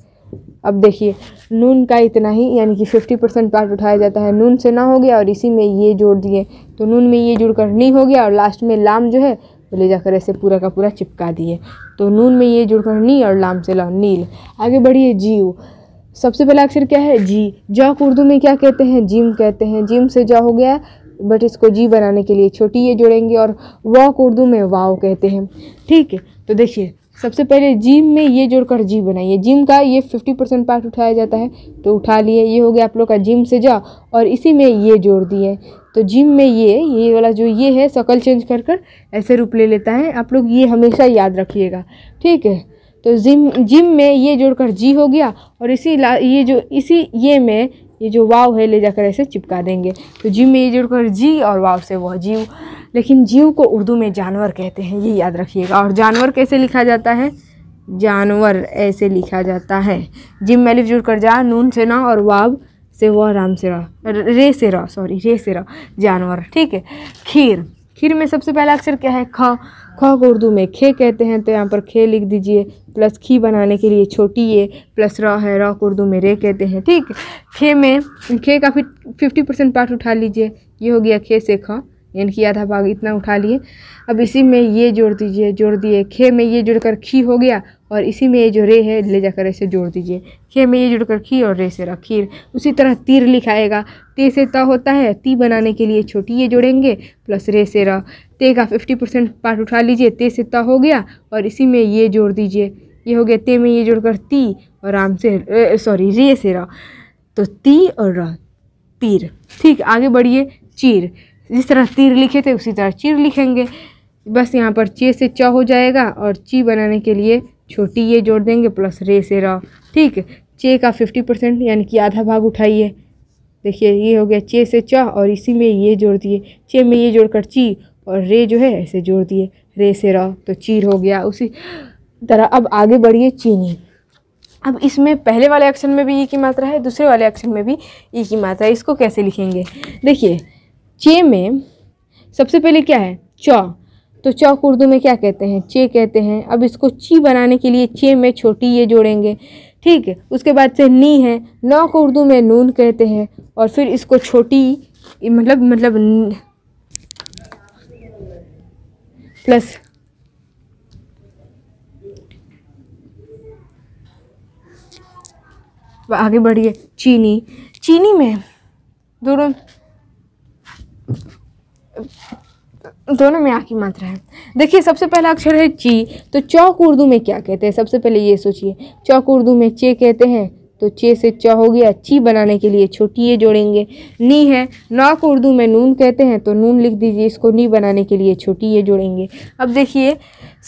अब देखिए नून का इतना ही यानी कि फिफ्टी परसेंट पार्ट उठाया जाता है नून से ना हो गया और इसी में ये जोड़ दिए तो नून में ये जुड़कर नी हो गया और लास्ट में लाम जो है वो ले जाकर ऐसे पूरा का पूरा चिपका दिए तो नून में ये जुड़कर नी और लाम से ला नील आगे बढ़िए जीव सबसे पहला अक्षर क्या है जी जौ उर्दू में क्या कहते हैं जिम कहते हैं जिम से जौ हो गया बट इसको जी बनाने के लिए छोटी ये जोड़ेंगे और वॉक उर्दू में वाओ कहते हैं ठीक है तो देखिए सबसे पहले जिम में ये जोड़कर जी बनाइए जिम का ये फिफ्टी परसेंट पार्ट उठाया जाता है तो उठा लिए ये हो गया आप लोग का जिम से जा और इसी में ये जोड़ दिए तो जिम में ये ये वाला जो ये है शकल चेंज कर कर ऐसे रूप ले लेता है आप लोग ये हमेशा याद रखिएगा ठीक है तो जिम जिम में ये जोड़कर जी हो गया और इसी ला ये जो इसी ये में ये जो वाव है ले जाकर ऐसे चिपका देंगे तो जीव में ये कर जी और वाव से वह जीव लेकिन जीव को उर्दू में जानवर कहते हैं ये याद रखिएगा और जानवर कैसे लिखा जाता है जानवर ऐसे लिखा जाता है जिम में अलिफ जुड़ कर जा नून से ना और वाव से वह राम से रह रे से रह सॉरी रे से रह जानवर ठीक है खीर खीर में सबसे पहला अक्षर क्या है ख ख को उर्दू में खे कहते हैं तो यहाँ पर खे लिख दीजिए प्लस खी बनाने के लिए छोटी ये प्लस रॉ है रॉ को उर्दू में रे कहते हैं ठीक खे में खे का फिर फिफ्टी परसेंट पार्ट उठा लीजिए ये हो गया खे से ख यानी कि आधा भाग इतना उठा लिए अब इसी में ये जोड़ दीजिए जोड़ दिए खे में ये कर खी हो गया और इसी में ये जो रे है ले जाकर ऐसे जोड़ दीजिए खे में ये कर खी और रे से रखीर उसी तरह तीर लिखाएगा ते से त होता है ती बनाने के लिए छोटी ये जोड़ेंगे प्लस रे से रह ते का फिफ्टी परसेंट पार्ट उठा लीजिए ते से त हो गया और इसी में ये जोड़ दीजिए ये हो गया ते में ये कर ती और आम से सॉरी रे से रह तो ती और रह तीर ठीक आगे बढ़िए चीर जिस तरह तीर लिखे थे उसी तरह चीर लिखेंगे बस यहाँ पर चे से च हो जाएगा और ची बनाने के लिए छोटी ये जोड़ देंगे प्लस रे से र ठीक चे का फिफ्टी परसेंट यानी कि आधा भाग उठाइए देखिए ये हो गया चे से च और इसी में ये जोड़ दिए चे में ये जोड़ कर ची और रे जो है ऐसे जोड़ दिए रे से र तो चीर हो गया उसी तरह अब आगे बढ़िए चीनी अब इसमें पहले वाले एक्शन में भी ई की मात्रा है दूसरे वाले एक्शन में भी ई की मात्रा है इसको कैसे लिखेंगे देखिए चे में सबसे पहले क्या है चौ तो चौक उर्दू में क्या कहते हैं चे कहते हैं अब इसको ची बनाने के लिए चे में छोटी ये जोड़ेंगे ठीक है उसके बाद से नी है नौ को उर्दू में नून कहते हैं और फिर इसको छोटी मतलब मतलब प्लस आगे बढ़िए चीनी चीनी में दोनों दोनों में आ की मात्रा है देखिए सबसे पहला अक्षर है ची तो चौक उर्दू में क्या कहते हैं सबसे पहले ये सोचिए चौक उर्दू में चे कहते हैं तो चे से च हो गया ची बनाने के लिए छोटी ये जोड़ेंगे नी है नौ उर्दू में नून कहते हैं तो नून लिख दीजिए इसको नी बनाने के लिए छोटी ये जोड़ेंगे अब देखिए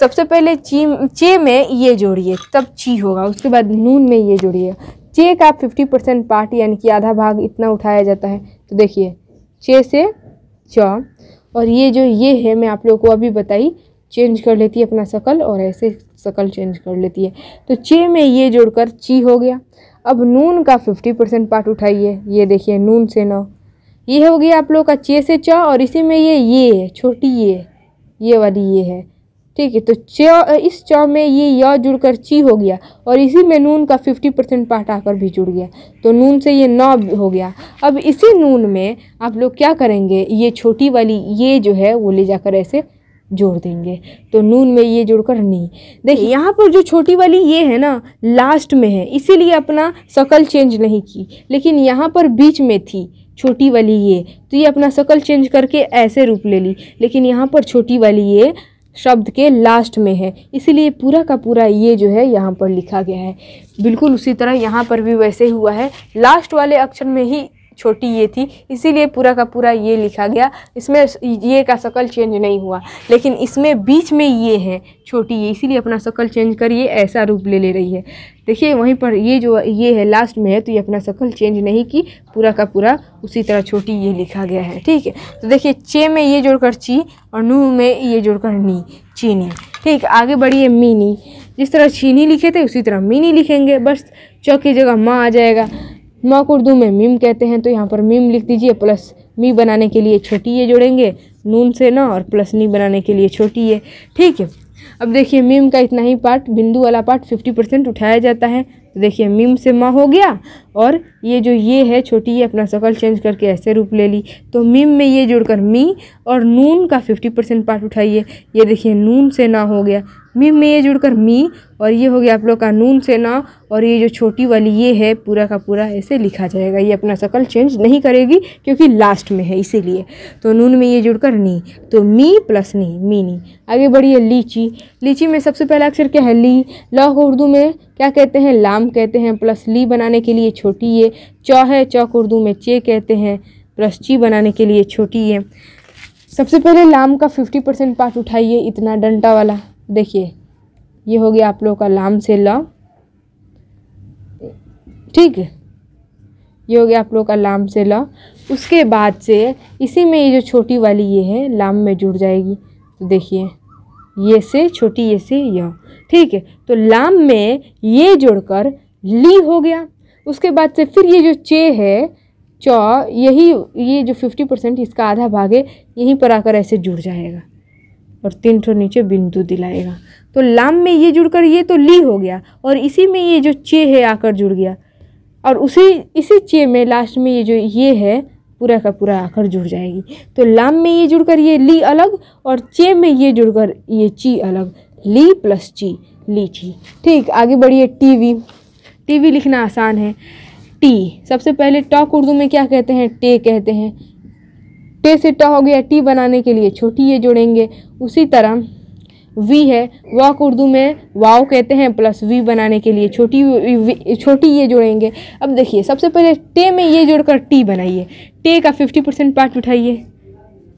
सबसे पहले ची चे में ये जोड़िए तब ची होगा उसके बाद नून में ये जोड़िए चे का फिफ्टी परसेंट पार्ट यानी कि आधा भाग इतना उठाया जाता है तो देखिए चे से चा और ये जो ये है मैं आप लोगों को अभी बताई चेंज कर लेती है अपना शकल और ऐसे शकल चेंज कर लेती है तो चे में ये जोड़कर ची हो गया अब नून का फिफ्टी परसेंट पार्ट उठाइए ये देखिए नून से नौ ये हो गया आप लोगों का चे से च और इसी में ये ये है छोटी ये ये वाली ये है ठीक है तो च इस च में ये य जुड़कर ची हो गया और इसी में नून का फिफ्टी परसेंट पार्ट आकर भी जुड़ गया तो नून से ये न हो गया अब इसी नून में आप लोग क्या करेंगे ये छोटी वाली ये जो है वो ले जाकर ऐसे जोड़ देंगे तो नून में ये कर नहीं देखिए यहाँ पर जो छोटी वाली ये है ना लास्ट में है इसीलिए अपना शकल चेंज नहीं की लेकिन यहाँ पर बीच में थी छोटी वाली ये तो ये अपना शकल चेंज करके ऐसे रूप ले ली लेकिन यहाँ पर छोटी वाली ये शब्द के लास्ट में है इसीलिए पूरा का पूरा ये जो है यहाँ पर लिखा गया है बिल्कुल उसी तरह यहाँ पर भी वैसे हुआ है लास्ट वाले अक्षर में ही छोटी ये थी इसीलिए पूरा का पूरा ये लिखा गया इसमें ये का शक्ल चेंज नहीं हुआ लेकिन इसमें बीच में ये है छोटी ये इसीलिए अपना शक्ल चेंज करिए ऐसा रूप ले ले रही है देखिए वहीं पर ये जो ये है लास्ट में है तो ये अपना शक्ल चेंज नहीं की पूरा का पूरा उसी तरह छोटी ये लिखा गया है ठीक है तो देखिए चे में ये जोड़कर ची और नू में ये जोड़कर नी चीनी ठीक आगे बढ़िए मीनी जिस तरह चीनी लिखे थे उसी तरह मीनी लिखेंगे बस चौकी की जगह माँ आ जाएगा नौक उर्दू में मीम कहते हैं तो यहाँ पर मीम लिख दीजिए प्लस मी बनाने के लिए छोटी ये जोड़ेंगे नून से ना और प्लस नी बनाने के लिए छोटी ये ठीक है अब देखिए मीम का इतना ही पार्ट बिंदु वाला पार्ट फिफ्टी परसेंट उठाया जाता है तो देखिए मीम से माँ हो गया और ये जो ये है छोटी ये अपना शकल चेंज करके ऐसे रूप ले ली तो मीम में ये जुड़कर मी और नून का फिफ्टी परसेंट पार्ट उठाइए ये देखिए नून से ना हो गया मीम में ये जुड़कर मी और ये हो गया आप लोग का नून से ना और ये जो छोटी वाली ये है पूरा का पूरा ऐसे लिखा जाएगा ये अपना शकल चेंज नहीं करेगी क्योंकि लास्ट में है इसीलिए तो नून में ये जुड़कर नी तो मी प्लस नी मी नी आगे बढ़िए लीची लीची में सबसे पहला अक्षर क्या है ली लॉ को उर्दू में क्या कहते हैं लाम कहते हैं प्लस ली बनाने के लिए छोटी ये चौ है चौ को उर्दू में चे कहते हैं प्लस ची बनाने के लिए छोटी ये सबसे पहले लाम का फिफ्टी परसेंट पार्ट उठाइए इतना डंटा वाला देखिए ये हो गया आप लोगों का लाम से ल ठीक ये हो गया आप लोगों का लाम से ल उसके बाद से इसी में ये जो छोटी वाली ये है लाम में जुड़ जाएगी तो देखिए ये से छोटी ये से य ठीक है तो लाम में ये जुड़कर ली हो गया उसके बाद से फिर ये जो चे है चौ यही ये जो फिफ्टी परसेंट इसका आधा भाग है यहीं पर आकर ऐसे जुड़ जाएगा और तीन ठो नीचे बिंदु दिलाएगा तो लाम में ये जुड़कर ये तो ली हो गया और इसी में ये जो चे है आकर जुड़ गया और उसी इसी चे में लास्ट में ये जो ये है पूरा का पूरा आकर जुड़ जाएगी तो लाम में ये जुड़कर ये ली अलग और चे में ये जुड़कर ये ची अलग ली प्लस ची ली ची ठीक आगे बढ़िए टीवी टीवी लिखना आसान है टी सबसे पहले टॉक उर्दू में क्या कहते हैं टे कहते हैं टे से ट हो गया टी बनाने के लिए छोटी ये जोड़ेंगे उसी तरह वी है वाक उर्दू में वाव कहते हैं प्लस वी बनाने के लिए छोटी वी, छोटी ये जोड़ेंगे अब देखिए सबसे पहले टे में ये जोड़कर टी बनाइए टे का फिफ्टी परसेंट पार्ट उठाइए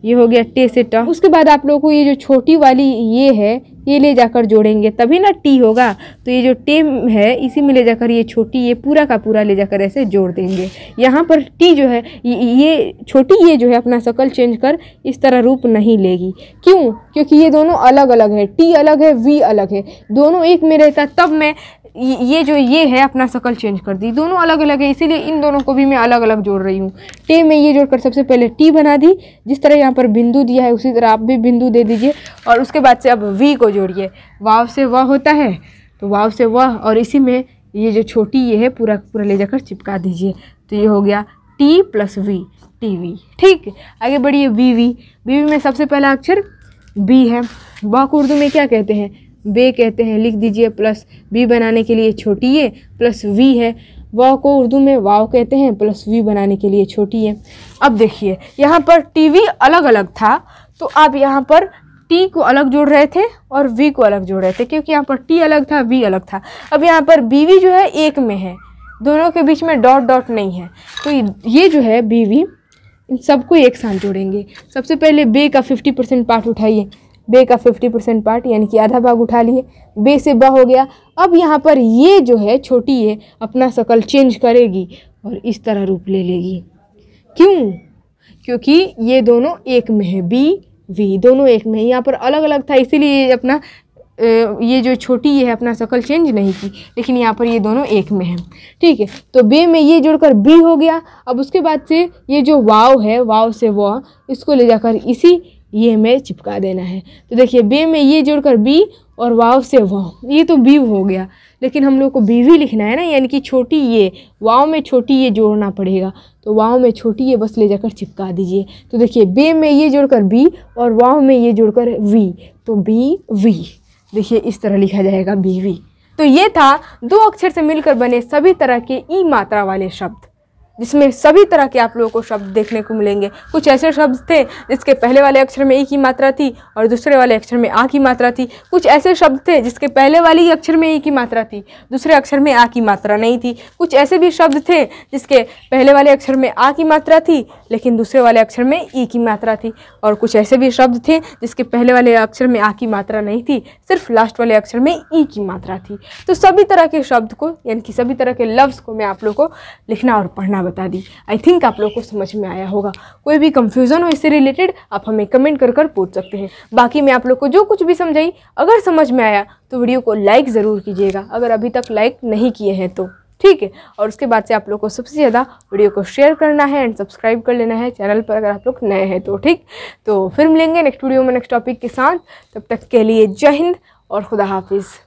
ये हो गया टे से ट उसके बाद आप लोगों को ये जो छोटी वाली ये है ये ले जाकर जोड़ेंगे तभी ना टी होगा तो ये जो टेम है इसी में ले जाकर ये छोटी ये पूरा का पूरा ले जाकर ऐसे जोड़ देंगे यहाँ पर टी जो है ये छोटी ये जो है अपना शकल चेंज कर इस तरह रूप नहीं लेगी क्यों क्योंकि ये दोनों अलग अलग है टी अलग है वी अलग है दोनों एक में रहता तब मैं ये जो ये है अपना शकल चेंज कर दी दोनों अलग अलग है इसीलिए इन दोनों को भी मैं अलग अलग जोड़ रही हूँ टे में ये जोड़कर सबसे पहले टी बना दी जिस तरह यहाँ पर बिंदु दिया है उसी तरह आप भी बिंदु दे दीजिए और उसके बाद से अब वी को जोड़िए वाव से वह होता है तो वाव से वह और इसी में ये जो छोटी ये है पूरा पूरा ले जाकर चिपका दीजिए तो ये हो गया T plus V T V ठीक आगे बढ़िए वी वी वी वी में सबसे पहला अक्षर बी है वाह को उर्दू में क्या कहते हैं बे कहते हैं लिख दीजिए प्लस बी बनाने के लिए छोटी है प्लस वी है वाव को उर्दू में वाव कहते हैं प्लस वी बनाने के लिए छोटी है अब देखिए यहाँ पर टीवी अलग अलग था तो आप यहाँ पर टी को अलग जोड़ रहे थे और वी को अलग जोड़ रहे थे क्योंकि यहाँ पर टी अलग था वी अलग था अब यहाँ पर बीवी जो है एक में है दोनों के बीच में डॉट डॉट नहीं है तो ये जो है बीवी इन सबको एक साथ जोड़ेंगे सबसे पहले बे का फिफ्टी परसेंट पार्ट उठाइए बे का फिफ्टी परसेंट पार्ट यानी कि आधा भाग उठा लिए बे से ब हो गया अब यहाँ पर ये जो है छोटी है अपना शकल चेंज करेगी और इस तरह रूप ले लेगी क्यों क्योंकि ये दोनों एक में है बी वी दोनों एक में है यहाँ पर अलग अलग था इसीलिए अपना ये जो छोटी ये है अपना शकल चेंज नहीं की लेकिन यहाँ पर ये दोनों एक में है ठीक है तो बे में ये जुड़कर बी हो गया अब उसके बाद से ये जो वाव है वाव से व इसको ले जाकर इसी ये हमें चिपका देना है तो देखिए बे में ये जुड़कर बी और वाव से वाव ये तो बी हो गया लेकिन हम लोग को बी भी लिखना है ना यानी कि छोटी ये वाव में छोटी ये जोड़ना पड़ेगा तो वाव में छोटी ये बस ले जाकर चिपका दीजिए तो देखिए बे में ये जुड़कर बी और वाव में ये जुड़कर वी तो बी वी देखिए इस तरह लिखा जाएगा बी वी तो ये था दो अक्षर से मिलकर बने सभी तरह के ई मात्रा वाले शब्द जिसमें सभी तरह के आप लोगों को शब्द देखने को मिलेंगे कुछ ऐसे शब्द थे जिसके पहले वाले अक्षर में ई की मात्रा थी और दूसरे वाले अक्षर में आ की मात्रा थी कुछ ऐसे शब्द थे जिसके पहले वाले ही अक्षर में ई की मात्रा थी दूसरे अक्षर में आ की मात्रा नहीं थी कुछ ऐसे भी शब्द थे जिसके पहले वाले अक्षर में आ की मात्रा थी लेकिन दूसरे वाले अक्षर में ई की मात्रा थी और कुछ ऐसे भी शब्द थे जिसके पहले वाले अक्षर में आ की मात्रा नहीं थी सिर्फ लास्ट वाले अक्षर में ई की मात्रा थी तो सभी तरह के शब्द को यानी कि सभी तरह के लफ्ज़ को मैं आप लोग को लिखना और पढ़ना बता दी आई थिंक आप लोग को समझ में आया होगा कोई भी कंफ्यूजन हो इससे रिलेटेड आप हमें कमेंट कर कर पूछ सकते हैं बाकी मैं आप लोग को जो कुछ भी समझाई अगर समझ में आया तो वीडियो को लाइक ज़रूर कीजिएगा अगर अभी तक लाइक नहीं किए हैं तो ठीक है और उसके बाद से आप लोग को सबसे ज़्यादा वीडियो को शेयर करना है एंड सब्सक्राइब कर लेना है चैनल पर अगर आप लोग नए हैं तो ठीक तो फिर मिलेंगे नेक्स्ट वीडियो में नेक्स्ट टॉपिक के साथ तब तक के लिए जय हिंद और खुदा हाफिज़